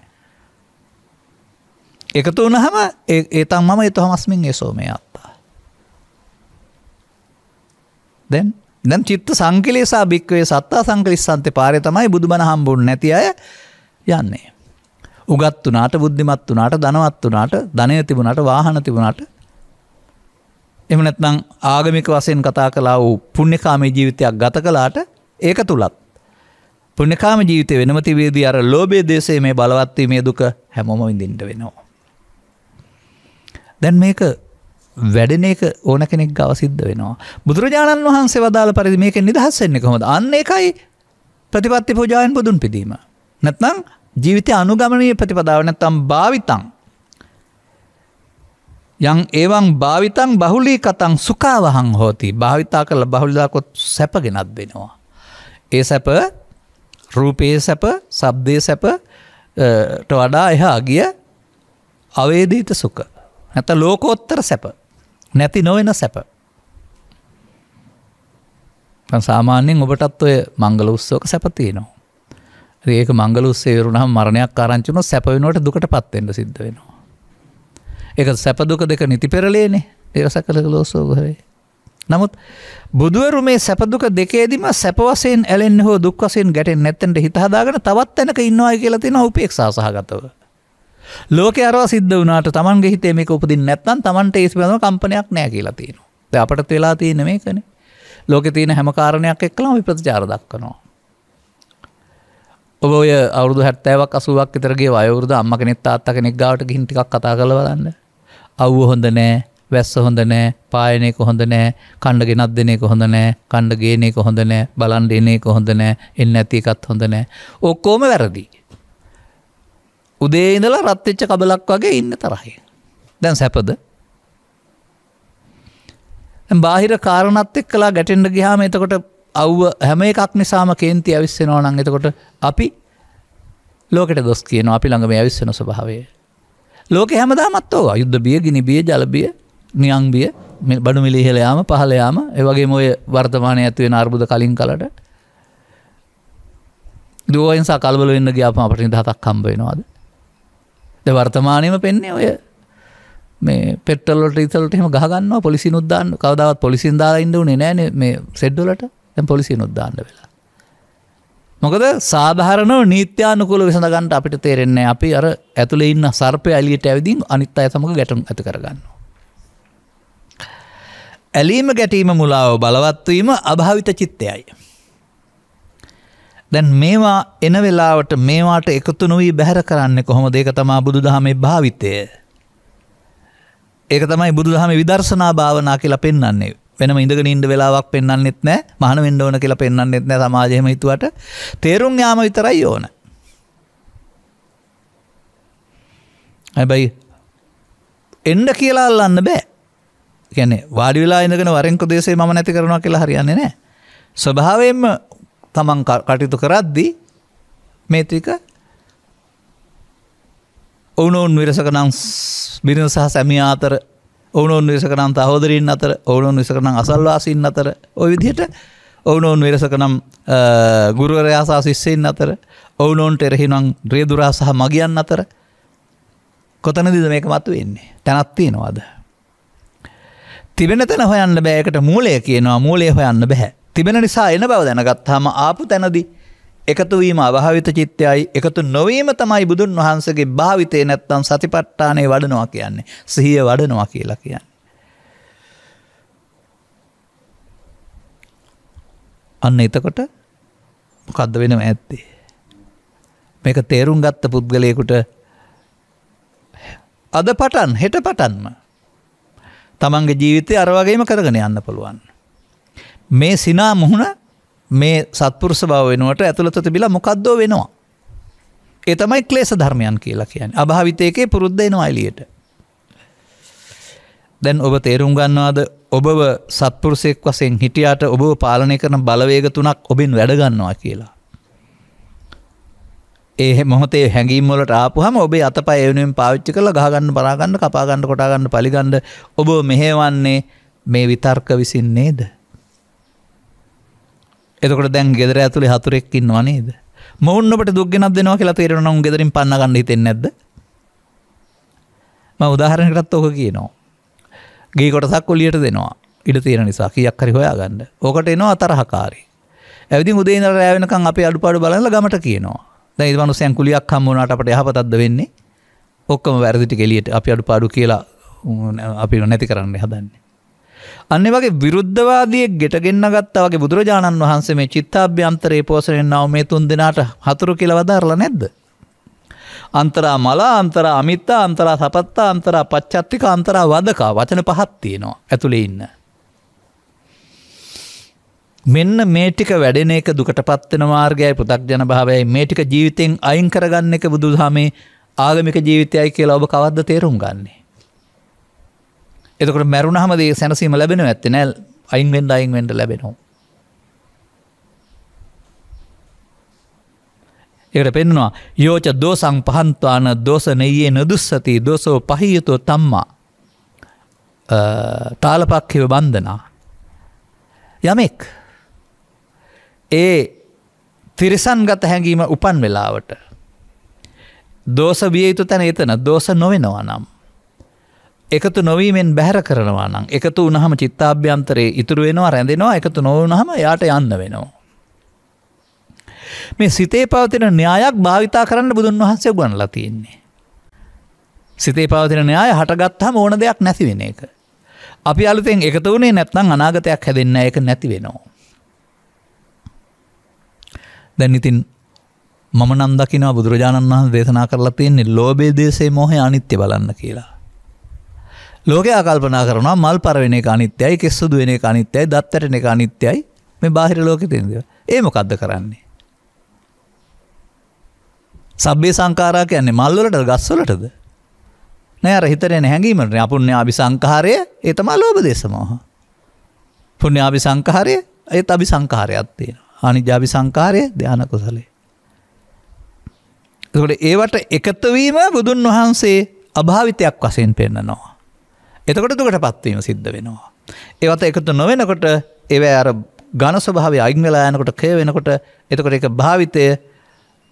එකතු වුණහම ඒතන් මම එතොහමස්මින් යසෝමය අත්තා. දැන් දැන් චිත්ත සංකලේසා භික්වේ සත්තා සංකලිස්සන්ත පාරය තමයි බුදුබණ හම්බුන් නැති අය යන්නේ. උගත් වනාට බුද්ධිමත් වනාට දනවත් වනාට ධනය තිබුණට වාහන තිබුණට එමනැත්නම් ආගමික වසයෙන් කතා කලා වූ පුුණ්‍යකාමේ ජීවිතයක් ගත කලාට ඒක තුළත්. පුුණ්‍යකාම ජීවිතය වෙනමතිවේදී අර ලෝබේ දේශේ මේ බලවත්වීමේ දුක හැමොම ඉදින්ට වෙනවා. දැන් මේක වැඩන එක ඕන කෙනෙක් ගවසිද්ධ වෙනවා. බුදුරජාණන් වහන්සේ වදාළ පරිදි මේක නිදහස්සෙන්නේ කොහොද අන්න එකයි ප්‍රතිපත්ති පූජායන් බුදුන් පිදීම. නැත්නම් ජීවිතය අනුගමනය ප්‍රතිපදාව නැත්තම් භාවිතන් යං ඒවන් භාවිතන් බහුලී කතන් සුකාවහං හෝති භාවිතා කරල බහුල්දාකොත් සැප ගෙනත් දෙෙනවා. ඒ සැප රූපයේ සැප සබ්දය සැපට වඩා එහා ගිය අවේදීත සුක නැත ලෝකෝත්තර සැප නැති නොවෙන සැප සාමාන්‍යෙන් ඔබටත් ඔය මංගල උත්සෝක සැපතියනවා ඒක මංගල උස්සේරුණහම් මරණයක් ආරංචුන සැපවෙනට දුකට පත්වෙන්ට සිද්ධ වෙනවා එක සැපදුක දෙක නිති පෙරලේනේ දෙවස කළ ලෝසෝගහරේ. නමුත් බුදුවරු මේ සැපදුක දෙකේදම සැපවසෙන් ඇලෙන් හෝ දුක්වසෙන් ගැටෙන් නැත්තෙන්ට හිතහදාගෙන තවත් තැනක ඉන්නවා කියලා තින උපේක් සහගතව. ලෝක අර සිද්ධ වනාට තමන්ගේ හිතේ මේක උපදින් නැත්තන් තමන්ට ඒස් බඳ කම්පනයක් නෑ කියලා තියෙන. ද අපට වෙලා තියෙන මේකන ලෝක තියෙන හැමකාරණයක් එක්කලා විප්‍රතිචාර දක්කනවා. ඔබ ඔය අවුදු හැත්තෑවක් අසුවක් විතරගේ වයවරුද අම්ම කෙනෙත් අත්ත කෙනෙක් ගාවට ගිහිටික් කතා කළ බලන්න. අව්ව හොඳ නෑ වැස්ස හොඳ නෑ පායනෙක හොඳ නෑ කණ්ඩ ගෙනත් දෙනෙක හොඳ නෑ කණ්ඩ ගේනෙක හොඳ නෑ බලන්ඩ එනෙක හොඳ නෑ එන්න ඇති එකත් හොඳ නෑ ඔක්කෝම වැරදි. උදේ ඉඳලා රත්තිච්ච කබලක් වගේ ඉන්න තරහය. දැන් සැපද බාහිර කාරණත් එක් කලා ගැටෙන්ඩ ගිහාම එතකොට අව්ව හැම එකක් නිසාම කේන්ති ඇවිස්සෙනවා නං එතකොට අපි ලෝකට දොස් කියන අපි ළඟම ඇවිස්සෙන ස්වභාවේ ලෝක හැමදාමත් ඕවා යුද්ධ බිය ගිනි බිය ජලබිය නියං බිය බඩු මිලිහෙලයාම පහලයාම ඒවගේ මොය වර්තමානය ඇත්වෙන අර්බුද කලින් කලට දුවෙන් සකල්බල වෙන්න ග්‍යාපම අපට නිදහතක් කම්බේෙනවාද ද වර්තමානයම පෙන්නේ ඔය මේ පෙටලට ඉතලට එම ගහගන්න පොලිසි උද්දාන්න කවදාවත් පොලිසින් දාලා ඉන්න උනේ නෑන මේ සෙඩ්ඩලට තැම් පොලිසි උද්දාන්න වෙලා මොකද සාධාරනව නීත්‍යානුකොල විසඳගන්නට අපිට තේරෙන්නේ අපි අර ඇතුළ ඉන්න සර්පය ඇලියට ඇවිදිින් අනිත් අය සමඟ ගැටුම් ඇති කරගන්න. ඇලීම ගැටීම මුලාව බලවත්වීම අභාවිත චිත්තයයි. දැන් මේවා එන වෙලාවට මේවාට එකතු නොවී බැහැර කරන්න කොහොම දෙක තමා බුදු දහමේ භාවිතය. ඒක තමයි බුදු දහම විදර්ශනා භාවනා කියලා පෙන්න්නේ වෙනම ඉඳගෙන ඉන්ඩ වෙලාවක් පෙන්න්නෙත් නෑ මහන වෙන්ඩෝන කියලා පෙන්න්නෙත් නෑ සමාජයම හිතුවට තේරුම් යාම විතරයි ඕන හැබැයි එන්ඩ කියලා අල්ලන්න බෑ ගැන වාඩිවෙලා ඉඳගෙන වරෙන්ක දේශේ ම නැති කරනවා කියලා හරියන්නේ නෑ ස්වභාවයෙන්ම තමන් කටයුතු කරද්දී මේතික ඔවුනොවන් විරසකනං බිරිඳ සහ සැමිය අතර ඔවුනොන් වෙසකනම් තහෝදරින් අතර ඔවුනොන් විසකනම් අසල්වාසින් අතර ඔය විදිහට ඔවුනොන් වෙරසකනම් ගුරුවරයාසා ශිස්සයෙන් අතර ඔවුනොන්ට එරහිනම් ්‍රේදුරා සහ මගියන් අතර කොතනදිද මේක මතු වෙන්නේ තැනත්තියෙනවාද. තිබෙන තැන හොයන්න බෑකට මූලය කියනවා මූලය හොයන්න බැහැ තිබෙන නිසා එන බව දැනගත්හම ආපු තැනදි එකතු වීම අභාවිත චිත්තයයි එකතු නොවීම තමයි බුදුන් වහන්සේගේ භාවිතය නැත්තම් සතිපට්ඨානේ වඩනවා කියන්නේ. සිහිය වඩනවා කියලා කියන්නේ. අන්න එතකොට මොකද්ද වෙනව ඇත්තේ? මේක තේරුම් ගත්ත පුද්ගලයෙකුට අද පටන් හෙට පටන්ම තමන්ගේ ජීවිතය අරවගේම කරගෙන යන්න පුළුවන්. මේ සිනා මුහුණ මේ සත්පුරුෂ බව වෙනුවට ඇතුළත තිබිලා මොකක්දෝ වෙනවා. ඒ තමයි ක්ලේස ධර්මයන් කියලා කියන අභාවිතයකේ පුරුද්ධයන අයිලියට. දැන් ඔබ තේරුම් ගන්නවාද ඔබව සත්පුරුසෙක් වසෙන් හිටියාට ඔබව පාලනය කරන බලවේග තුනක් ඔබෙන් වැඩගන්නවා කියලා. ඒ මොහොතේ හැඟීම්වලට ආපුහම ඔබේ අතපය එවනුවෙන් පාවිච්චි කළ ගහගන්න පරාගන්න කපාගන්න කොටාගන්න පලිගන්ඩ ඔබ මෙහෙවන්නේ මේ විතර්ක විසින් නේද. එතකට දැන් ගෙදර ඇතුළේ හතුරෙක්කින් වනේද මොවන්නට දුක්ගෙනක් දෙනවා කියලා තේරෙන උන් ගෙදරින් පන්න ගන්න හිතෙන්නේ නැද්ද මම උදාහරණයකටත් ඕක කියනවා ගේ කොටසක් ඔලියට දෙනවා ඉඩ තියෙන නිසා කියක් හරි හොයාගන්න ඕකට එනවා තරහකාරී ඇවිදි උදේ ඉඳලා රැ වෙනකන් අපි අඩුපාඩු බලලා ගමට කියනවා දැන් ඒ මනුස්සයන් කුලියක් හම්බ වුණාට අපට යහපතක්ද වෙන්නේ ඔක්කොම වැරදි ටික එළියට අපි අඩුපාඩු කියලා අපි නැති කරන්න හදන්නේ අන්න වගේ විරුද්ධවාදියෙක් ගෙටගෙන්න්න ගත්තා වගේ බුදුරජාණන් වහන්සේ මේ චිත්තාභ්‍යන්තරේ පෝසණෙන්න්නව මේ තුන් දෙනාට හතුරු කියලවදාරලා නැද්ද. අන්තරා මලා අන්තර අමිත්තා අන්තරා සපත්තා අන්තරා පච්චත්තික අන්තරා වදකා වචන පහත් තියෙනවා ඇතුළේ ඉන්න. මෙන්න මේටික වැඩෙන එක දුකට පත්වන මාර්ගයයි පුතක් ජන භාවයයි මේටික ජීවිතයෙන් අයින් කරගන්න එක බුදුහමේ ආගමික ජීවිතයයි කියලා ඔබ කවද්ද තේරුම් ගන්නේ. එතකට මැරුණහම දේ සැනසීම ලැබෙන ඇත්ත නැල් අයින් වෙන්ඩ අයින් වෙන්ඩ ලැබෙනවා එකට පෙන්නවා යෝච දෝසං පහන්තාන දෝස නෙයේ නදුස්සති දෝසෝ පහියුතු තම්මා තාලපක්හිව බන්ධනා යමෙක් ඒ තිරිසන් ගත හැඟීම උපන් වෙලාවට දෝස විය යුතු තැන එතන දෝස නොවෙනවා නම් එකතු නොවීමෙන් බැහැර කරනවා නම් එකතු උනහම චිත්තාභ්‍යන්තරයේ ඉතුරු වෙනවා රැඳෙනවා එකතු නොවනහම යාට යන්න වෙනවා. මේ සිතේ පවතින න්‍යායක් භාවිතා කරන්න බුදුන් වහන්සේ ගුවන්ලා තියෙන්නේ. සිතේ පවතින න්‍යාය හටගත්හම ඕන දෙයක් නැති වෙන එක. අපි අලුතෙන් එකතු වනේ නැත්නම් අනාගතයක් හැදෙන්න එක නැති වෙනවා. දැන් ඉතින් මම නන්දකිනවා බුදුරජාණන් වහන් දේශනා කරලා තියන්නේ ලෝබේ දේශේ මොහය අනිත්‍ය බලන්න කියලා. ලෝක ආකල්පනා කරනවා මල් පරවෙන අනිත්‍යයි කෙස්සුදු වෙන අනිත්‍යයි දත්තටන එක අනිත්‍යයි මේ බාහිර ලෝක තියද ඒ මොකක්ද කරන්නේ. සබ්බේ සංකාරා කියන්නේ මල්වලට ගස්වලටද නෑ රහිතරෙන හැඟීමට අපුුණ්‍ය අභි සංකාරය එතමා ලෝබ දේශමෝහ. පුුණ්‍ය අභි සංකාරය ඒත් අභි සංකාරයක්ත්තියෙන අනි ජාභි සංකාරය ධ්‍යාන කුසලේ. ට ඒවට එකතවීම බුදුන් වහන්සේ අභාවිතයක් වසයෙන් පෙන්න්නනවා. එතකොට දුකට පත්වීම සිද්ධ වෙනවා. ඒවත එකතු නොවෙනකොට ඒව අර ගණස්වභාව අයිංවෙලා යනකොට කය වෙනකොට එතකොට එක භාවිතය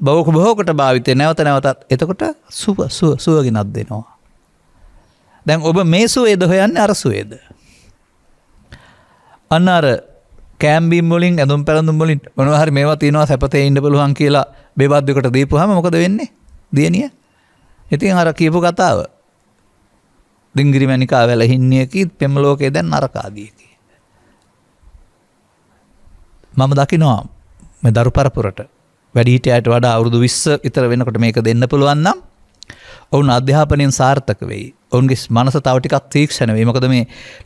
බෞක බොහෝකට භාවිතය නැවත නැවතත් එතකොට සුව සුව සුවගෙනත් දෙනවා. දැන් ඔබ මේ සුවේද හොයන්න අරසුවේද. අන්න අර කෑම්බිම්බලින් ඇඳම් පැළඳුම්බලින් මොනහරි මේවා තියෙනවා සැපතේ ඉන්න පුළුවන් කියලා බෙබද්දකට දීපුහම මොකද වෙන්නේ දියනිය ඉතින් හර කියපු කතාව දිංගිරි මැනිකා වැලහින්නයකි පෙමලෝකේ දැන් නරකාදියකි. මම දකිනවා මෙ දරු පරපුරට වැඩිහිටයට වඩා අවුරුදු විස්ස ඉතර වෙනකොට මේක දෙන්න පුළුවන්නම් ඔවුන් අධ්‍යාපනයෙන් සාර්ථක වෙයි ඔන්ගේ මනස තවටිකක් තීක්ෂණ වීමකද මේ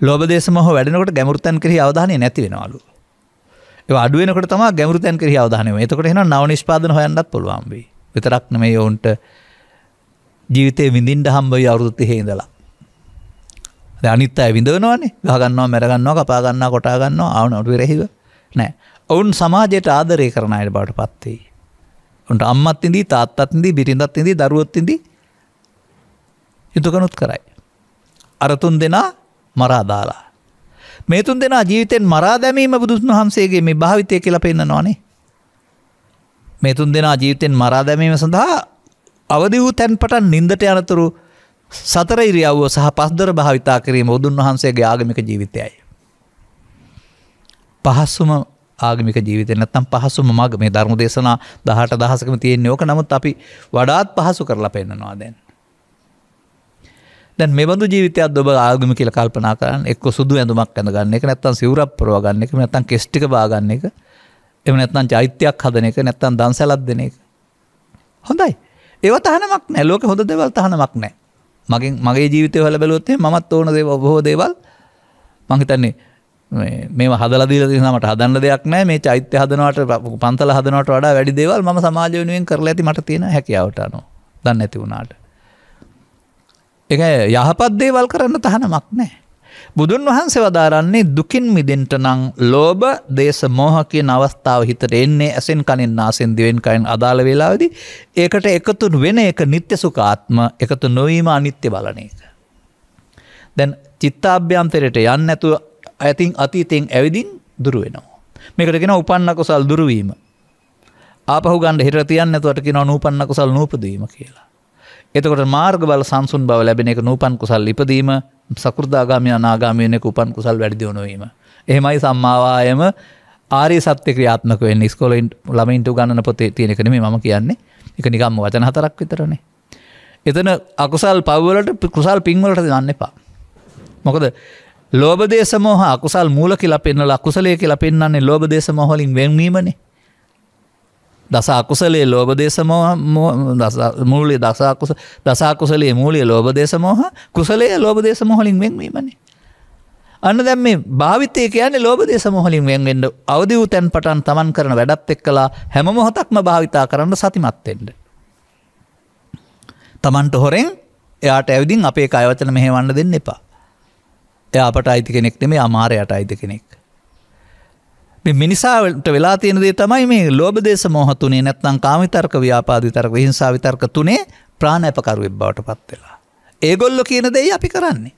ලෝබදේශමහ වැඩනකට ගැමුරතන් කරහි අවධානය නැති වෙනවාලු. අඩුවනකට තම ගැමුරතන් කරහි අවධානය එතකට එෙන නව නිෂ්පාදන හොයන්නත් පුළුවන්බේ විතරක් නම ඔවුන්ට ජීවිතය විඳින් ඩහම්බයි අවුරුත්ති හේදලා අනිත් අය විඳවනවානේ ගහගන්නවා මැරගන්නවා කපාගන්නවා කොටාගන්නවා ආවනට විරහිව නෑ ඔවුන් සමාජයට ආදරය කරන අයට බවට පත්වෙයි. උන්ට අම්මත් ඉදී තාත්තත් ඉදී බිරිඳත් ඉදී දරුවොත් ඉදී යුතුකනුත් කරයි. අරතුන් දෙනා මරාදාලා. මේ තුන් දෙනා ජීවිතෙන් මරා දැමීම බුදුන් වහන්සේගේ මේ භාවිතය කියලා පෙන්න්න නොනේ. මේ තුන් දෙනා ජීවිතෙන් මරා දැමීම සඳහා අවදි වූ තැන්පටන් නින්දට යනතුරු සතර ඉරියව්ව සහ පස්දර භාවිතා කිරීම බුදුන් වහන්සේගේ ආගමික ජීවිතයයි. පහස්සුම ආගමික ජීවිතය නැත්තම් පහසුම මග මේ ධර්ම දේශනා දහට දහසකම තියෙන් යෝක නමුත් අපි වඩාත් පහසු කරලා පෙන්න්නනවා දැන්. දැන් මෙබඳු ජීවිතයක් දොබ ආගමි කියල කල්පනා කරන්න එක් සුදු ඇඳුමක් ඇඳගන්න එක නැත්තන් සිවරක් පරවාගන්න එක නැත්තන් කෙස්්ටික බාගන්න එක එම නැත්තන් චෛත්‍යයක් හදන එක නැත්තන් දන්සැලත් දෙන එක. හොඳයි ඒව තහනමක් නෑ ලෝක හොඳ දෙවල් තහනමක් නෑ මගේ මගේ ජීවිතය හල බැලොත්තේ මත් ඕන දේ බොහෝ දේවල් මහිතන්නේ මේ හදලදී නමට හදන්න දෙයක් නෑ මේ චෛත්‍ය හදනවට පන්තල හදනට වඩා වැඩි දේවල් ම සමාජ වෙනුවෙන් කරලා ඇති මට තියෙන හැකියාවටනො දන්න ඇති වුණාට එක යහපත් දේවල් කරන්න තහනමක් නෑ බුදුන් වහන්සේ වදාරන්නේ දුකින් මිදෙන්ට නම් ලෝභ, දේශ, මෝහ කියන අවස්ථාව හිතට එන්නේ ඇසෙන් කනෙන් නාසෙන් දිවෙන් කයෙන් අදාළ වේලාවේදී ඒකට එකතු වෙන එක නিত্য සුඛාත්ම එකතු නොවීම අනිත්‍ය බලන එක. දැන් චිත්තාභ්‍යන්තරයට යන්නේ නැතුව අයතින් අතීතයෙන් ඇවිදින් දුර වෙනවා. මේකට කියනවා උපන්න කුසල් දුරු වීම. ආපහු ගන්න හිතට තියන්නේ නැතුවට කියනවා නූපන්න කුසල් නූපදීම කියලා. එතකොට මාර්ග බල සංසුන් බව ලැබෙන එක නූපන් කුසල් ඉපදීම සකෘදාගාමය අනාගාමයනෙක උපන් කුසල් වැඩදිවුණුවීම. එහෙමයි සම්මාවායම ආරි සත්‍ය ක්‍රියාත්මක වෙන් ස්කොලයින්ට ළමයින්ට ගන්න පොතේ තියෙනෙකන මේ ම කියන්නේ එක නිකම්ම වචන හතරක් විතරනේ. එතන අකුසල් පව්වලට කුසල් පින්වලට දන්න එපා. මොකද ලෝබදේශමෝහ අකුසල් මූල කියලා පෙන්නල අකුසලය කියලා පෙන්න්නේ ලෝබදේශමහොලින් වෙන්වීමනේ දස අකුසලේ ලෝබ දේශමෝහ මුූලේ දසාකුස දසාකුසලේ මූලිය ලෝබ දේශමෝහ කුසලේ ලෝබ දේශමොහලින් වෙන්වීමනේ. අන්න දැම් මේ භාවිතය කියන්නේ ලෝබ දේශමොහලින් වෙන්ෙන්ට අවදි වූ තැන් පටන් තමන් කරන වැඩත් එක් කලා හැම මොහොතක්ම භාවිතා කරන්න සතිමත්තෙන්ට. තමන්ට හොරෙන් එයාට ඇවිදිින් අපේ අයවචන මෙහෙවන්න දෙන්න එපා. එයාපට අයිති කෙනෙක් නෙමේ අමාරයට අයිති කෙනෙක්. මිනිසාට වෙලා තියෙන දේ තමයි මේ ලෝභ දේශ මොහ තුනේ නැත්නම් කාමිතර්ක ව්‍යාපාදිතර්ක හිංසා විතර්ක තුනේ ප්‍රාණැපකරුවෙක් බවට පත් වෙලා. ඒගොල්ලෝ කියන දෙයි අපි කරන්නේ.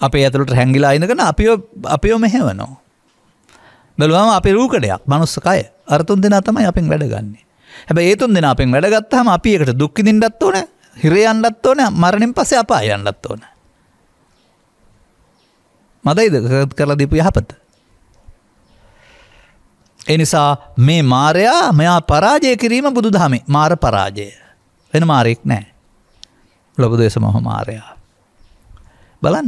අපේ ඇතුළට හැංගිලා ඉඳගෙන අපිව අපිව මෙහෙවනවා. බැලුවම අපේ රූකඩයක් මනුස්සකය අර තුන් දෙනා තමයි අපෙන් වැඩ ගන්නෙ. හැබැයි ඒ තුන් දෙනා අපෙන් වැඩ ගත්තාම අපි ඒකට දුක් විඳින්නත් ඕන, හිරේ යන්නත් ඕන, මරණයෙන් පස්සේ අපාය යන්නත් ඕන. මදයිද කරලා දීපු යහපත? එනිසා මේ මාරයා මෙයා පරාජය කිරීම බුදු දහමේ මාර පරාජය. වෙන මාරයෙක් නෑ. ලොබ දේශ මොහ මාරයා. බලන්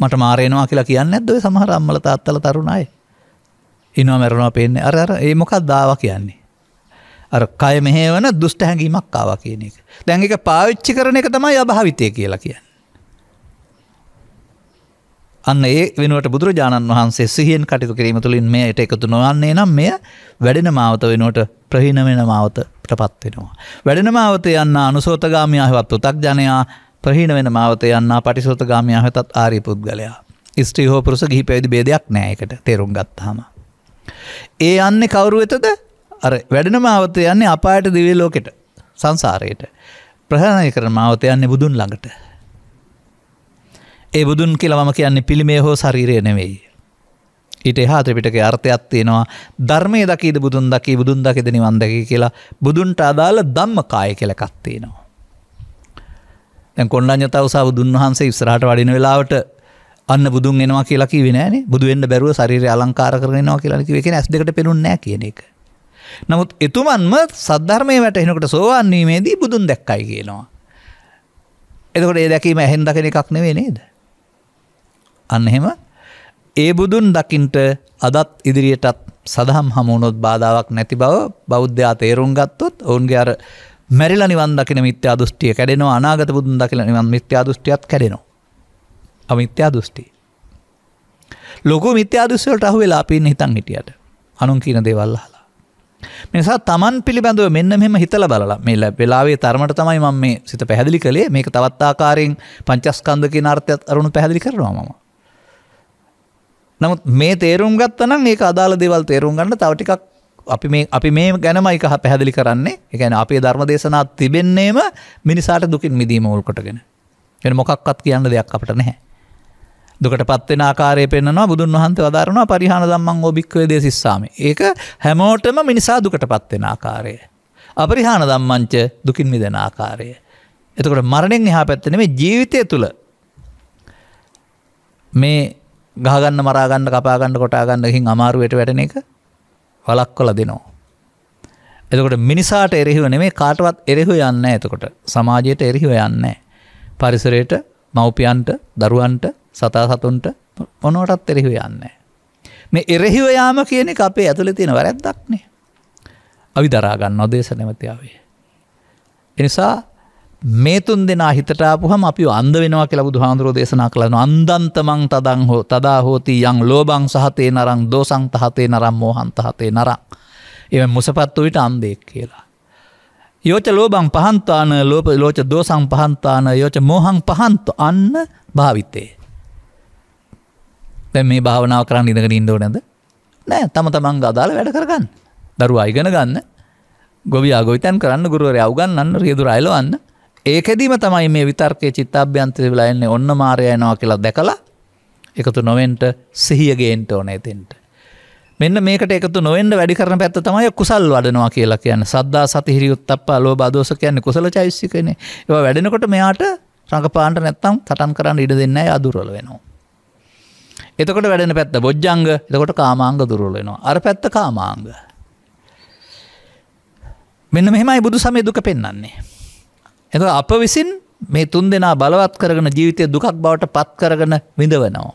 මට මාරයනවා කියලා කියන්න ඇදව සමහර අම්මල තාත්තල තරුණයි. ඉනවා මැරුණවා පෙන්නේ අර අර ඒ මොකක් දාව කියන්නේ. අර කය මෙහෙවන දුෂ්ට හැඟීමක් ආවා කියන එක. දැන් එක පාවිච්චි කරන එක තමයි අභාවිතය කියලා කිය. අන්න ඒ වෙනුවට බුදුරජාණන් වහන්සේ සිහියෙන් කටයුතු කිරීම තුළින් මෙයට එකතු නොවන්නේ නම් මෙය වැඩෙන මාවත වෙනුවට ප්‍රහීන වෙන මාවතට පත්වෙනවා. වැඩෙන මාවත යන්න අනුසෝතගාමයාහවත් උතක් ජනයා ප්‍රහීන වෙන මාවත යන්න පටිසෝතගාමයා හතත් ආරි පුද්ගලයා. ස්ත්‍රී හෝ පුරුස ගිහි පැවිදි බේදයක් නෑකට තේරුම් ගත්හම. ඒ යන්නේ කවුරු වෙතද අර වැඩෙන මාවත යන්නේ අපායට දිවේ ලෝකෙට සංසාරයට ප්‍රහණය කරන මාවත යන්නේ බුදුන් ළඟට ඒ බුදුන් කියලවම කියන්නේ පිළිමේ හෝ ශරීරය නෙවෙයි. ඊට එහා ත්‍රිපිටක අර්ථයක් තියෙනවා ධර්මයේ දකීද බුදුන් දකී බුදුන් දකිද නිවන් දැකී කියලා බුදුන්ට අදාළ ධම්මකාය කියලා එකක් තියෙනවා. දැන් කොණ්ඩඤ්ඤතවසා බුදුන් වහන්සේ ඉස්සරහට වඩින වෙලාවට අන්න බුදුන් එනවා කියලා කිව්වේ නෑනේ. බුදු වෙන්න බැරුව ශරීරය අලංකාර කරගෙන එනවා කියලා කිව්වේ. ඒ කියන්නේ ඇස් දෙකට පෙනුන්නේ නෑ කියන එක. නමුත් එතුමන්ම සද්ධර්මයේ වැටෙනකොට සෝවන් වීමේදී බුදුන් දැක්කයි කියනවා. එතකොට ඒ දැකීම ඇහෙන් දකින එකක් නෙවෙයි නේද? අන්න එහෙම ඒ බුදුන් දකින්ට අදත් ඉදිරියටත් සදහම් හමුණොත් බාධාවක් නැති බව බෞද්ධයා තේරුම් ගත්තොත් ඔවුන්ගේ අර මැරිලා නිවන් දකින මිත්‍යා දෘෂ්ටිය කැඩෙනවා අනාගත බුදුන් දකින නිවන් මිත්‍යා දෘෂ්ටියත් කැඩෙනවා අමිත්‍යා දෘෂ්ටි ලොකු මිත්‍යා දෘෂ්ටිවලට අහු වෙලා අපි ඉන්න හිතන් හිටියට අනුන් කියන දේවල් අහලා නිසා තමන් පිළිබඳව මෙන්න මෙම හිතල බලලා මේ වෙලාවේ තරමට තමයි මම මේ සිත පැහැදිලි කළේ මේක තවත් ආකාරයෙන් පංචස්කන්ධ කියන අර්ථයත් අරුණු පැහැදිලි කරනවා මම නමුත් මේ තේරුම් ගත්තනම් ඒක අදාළ දෙවල් තේරුම් ගන්න තවටිකක් අපි මේ අපි මේ ගැනමයි කහ පැහැදිලි කරන්නේ එකන අපේ ධර්ම දේශනා තිබෙන්නේම මිනිසාට දුකින් මිදීම උල්කොටගෙන එන මොකක්වත් කියන්න දෙයක් අපට නැහැ දුකට පත්වෙන ආකාරය පෙන්නවා බුදුන් වහන්සේ වදාරනවා පරිහාන ධම්මං ඕභික්කවේ දේසිස්සාමි ඒක හැමෝටම මිනිසා දුකට පත්වෙන ආකාරය අපරිහාන ධම්මංච දුකින් මිදෙන ආකාරය එතකොට මරණෙන් එහා පැත්තන මේ ජීවිතය තුළ මේ ගහගන්න මරාගන්න කපාගන්න කොටාගන්නකින් අමාරුවයට වැටන එක වලක් කොල දෙනවා. එතකොට මිනිසාට එරෙහිව නෙමේ කාටවත් එරෙහු යන්න එතකොට සමාජයට එරෙහිව යන්න. පරිසරයට මව්පියන්ට දරුවන්ට සතා සතුන්ට මොනෝටත් එරෙහිව යන්න. මේ එරෙහිව යාම කියනෙ අපේ ඇතුළ තියෙන වැරැද්දක්නේ. අවි දරාගන්න නොදේශ නැමතියාවේ. එනිසා මේ තුන් දෙෙන හිතටාපුහම අපි අන්ද වෙනවා කියලා බුදුහාන්දුරෝ දේශනා කළන අන්දන්තමං තදං හෝ තදා හෝති යං ලෝබං සහතේ නරං දෝසංත හතේ නරම් මෝහන්ත හතේ නරං. එම මුසපත් වූට අන්දෙක් කියලා. යෝච ලෝබං පහන්තාන ලෝප ලෝච දෝසං පහන්තාන යෝච මෝහං පහන්ත අන්න භාවිතේ. දැ මේ භාවනාව කරන්න ඉඳගෙන ඉන්දෝ නැද නෑ තම තමන් අදාල වැඩ කරගන්න දරු අයිගෙන ගන්න ගොවි අගොවිතැන් කරන්න ගුරුවර අවගන්නන්න රියදුර අයිලවන්න ඒකෙදීම තමයි මේ විතර්කය චිත්තාභ්‍යන්තය වෙලා එන්නේ ඔන්න මාරයයනවා කියලා දැකලා එකතු නොවෙන්ට සිහියගේන්ට ඕන ඇතින්ට. මෙන්න මේකට එකතු නොවෙන්ට වැඩි කරන පැත්ත තමයි කුසල් වඩනවා කියලා කියන්න සද්දා සතිහිරියුත් අප අලෝ බදෝස කියන්නේ කුසල චෛසිකනේ ඒ වැඩෙනකොට මෙයාට රඟපාන්ට නැත්තම් තටන් කරන්න ඉඩ දෙන්න අදුරල වෙනවා. එතකොට වැඩෙන පැත්ත බොජ්ජංග එතකොට කාමාංග දුරල වෙනවා අර පැත්ත කාමාංග. මෙන්න මෙහෙමයි බුදු සමය දුක පෙන්න්නේ. එඳ අප විසින් මේ තුන් දෙනා බලවත් කරගෙන ජීවිතය දුකක් බවට පත් කරගෙන විඳවනවා.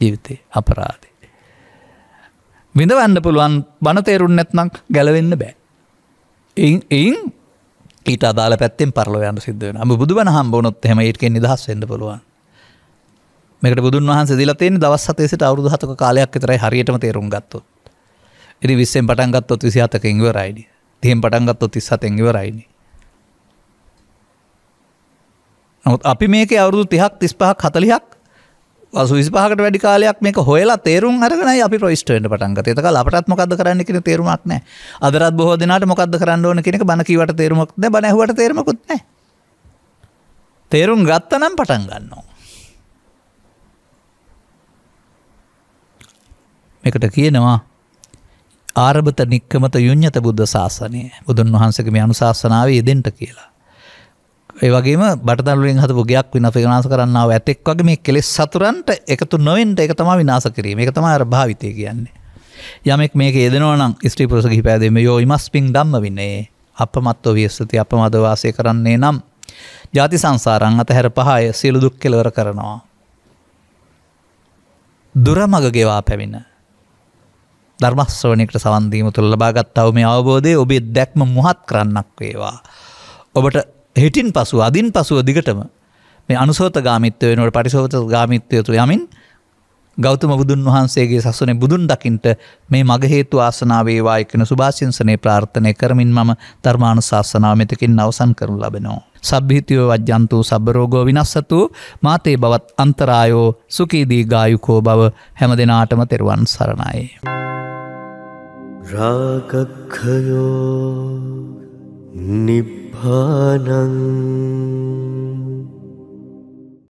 ජීවිතේ අපරාධ. විඳවන්න පුළුවන් බනතේරුන් නැත්නම් ගැලවෙන්න බෑ. එයින් ඊට අදාල පැත්තෙන් පරලවයන්න සිද්ධුවෙන ම බුදු හම් බොනොත් හෙම ඒටකෙන් නිදහස් වෙන්න පුළුවන්. මේකට බුදුන් වහන්ස දිලතේ දවස් සතේසිට අවුදු හතක කාලයක් විතරයි හරියටම තේරුම් ගත්තොත්. ඉරි විස්සෙන් පටන්ගත්තොත් විසි අතක ඉංවරයිඩි තියෙන් පටන්ගත්තොත් තිස්සත් එංගවරයිනිි නොත් අපි මේක අවුරුදු තිහක් තිස්පහක් හතලිහක් වසු විස්පහකට වැඩි කාලයක් මේක හොලා තේරුම් අරගෙන අපි ප්‍රයිස්ටේට පටන්ග තක ලටත් මොකද කරන්න කියෙන තේරුමක් නෑ අදරත් බොහෝ දෙනාට මොකද කරන්න ඕන කෙනෙක බනකිවට තේරුමක්ද බැහවට තේරමකුත්න තේරුම් ගත්ත නම් පටන් ගන්නවා. එකට කියනවා ආරභත නික්කමත යුඥත බුද්ධ ශාසනය බුදුන් වහන්සකම අනුශාසනාව යෙදෙන්ට කියලා. ඒවගේම බටතලුවෙන් හතපු ගයක් විනස විනාස කරන්නාව ඇතෙක් වගේ මේ කෙලෙස් සතුරන්ට එකතු නොවෙන්ට එක තමා විනාස කිරීම එක තමා අර භාවිතය කියන්නේ. යමෙක් මේක එදනවනම් ස්ත්‍රීපුරසකහි පැදීම යෝ ඉමස් පින් දම්ම වින්නේ අපමත්ව වියස්තති අපමදවාසය කරන්නේ නම් ජාති සංසාරං අතහැර පහය සියලු දුක් කෙලවර කරනවා. දුරමග ගෙවා පැවින. ධර්මස්වනකට සවන්දීම තුළ ලබාගත්තව මේ අවබෝධය ඔබේ දැක්ම මුහත් කරන්නක් වේවා. ඔබට හෙටින් පසු අදින් පසුව දිගටම මේ අනුසෝත ගාමිත්ව වෙනුවට පරිසෝත ගාමිත්වය තු යමින් ගෞතම බුදුන් වහන්සේගේ සසනේ බුදුන් දකින්ට මේ මග හේතු ආසනාවේවා එකන සුභාසිංසනය ප්‍රාර්ථනය කරමින් මම ධර්මාණු ශාසනාව මෙතකින් අවසන් කරනු ලබෙනවා. සබ්හිතියෝ වජ්‍යන්තු සබරෝගෝ විනස්සතු මාතේ බවත් අන්තරායෝ සුකීදී ගායුකෝ බව හැම දෙනාටම තෙරුවන් සරණයි. රාගක්හයෝ निभानं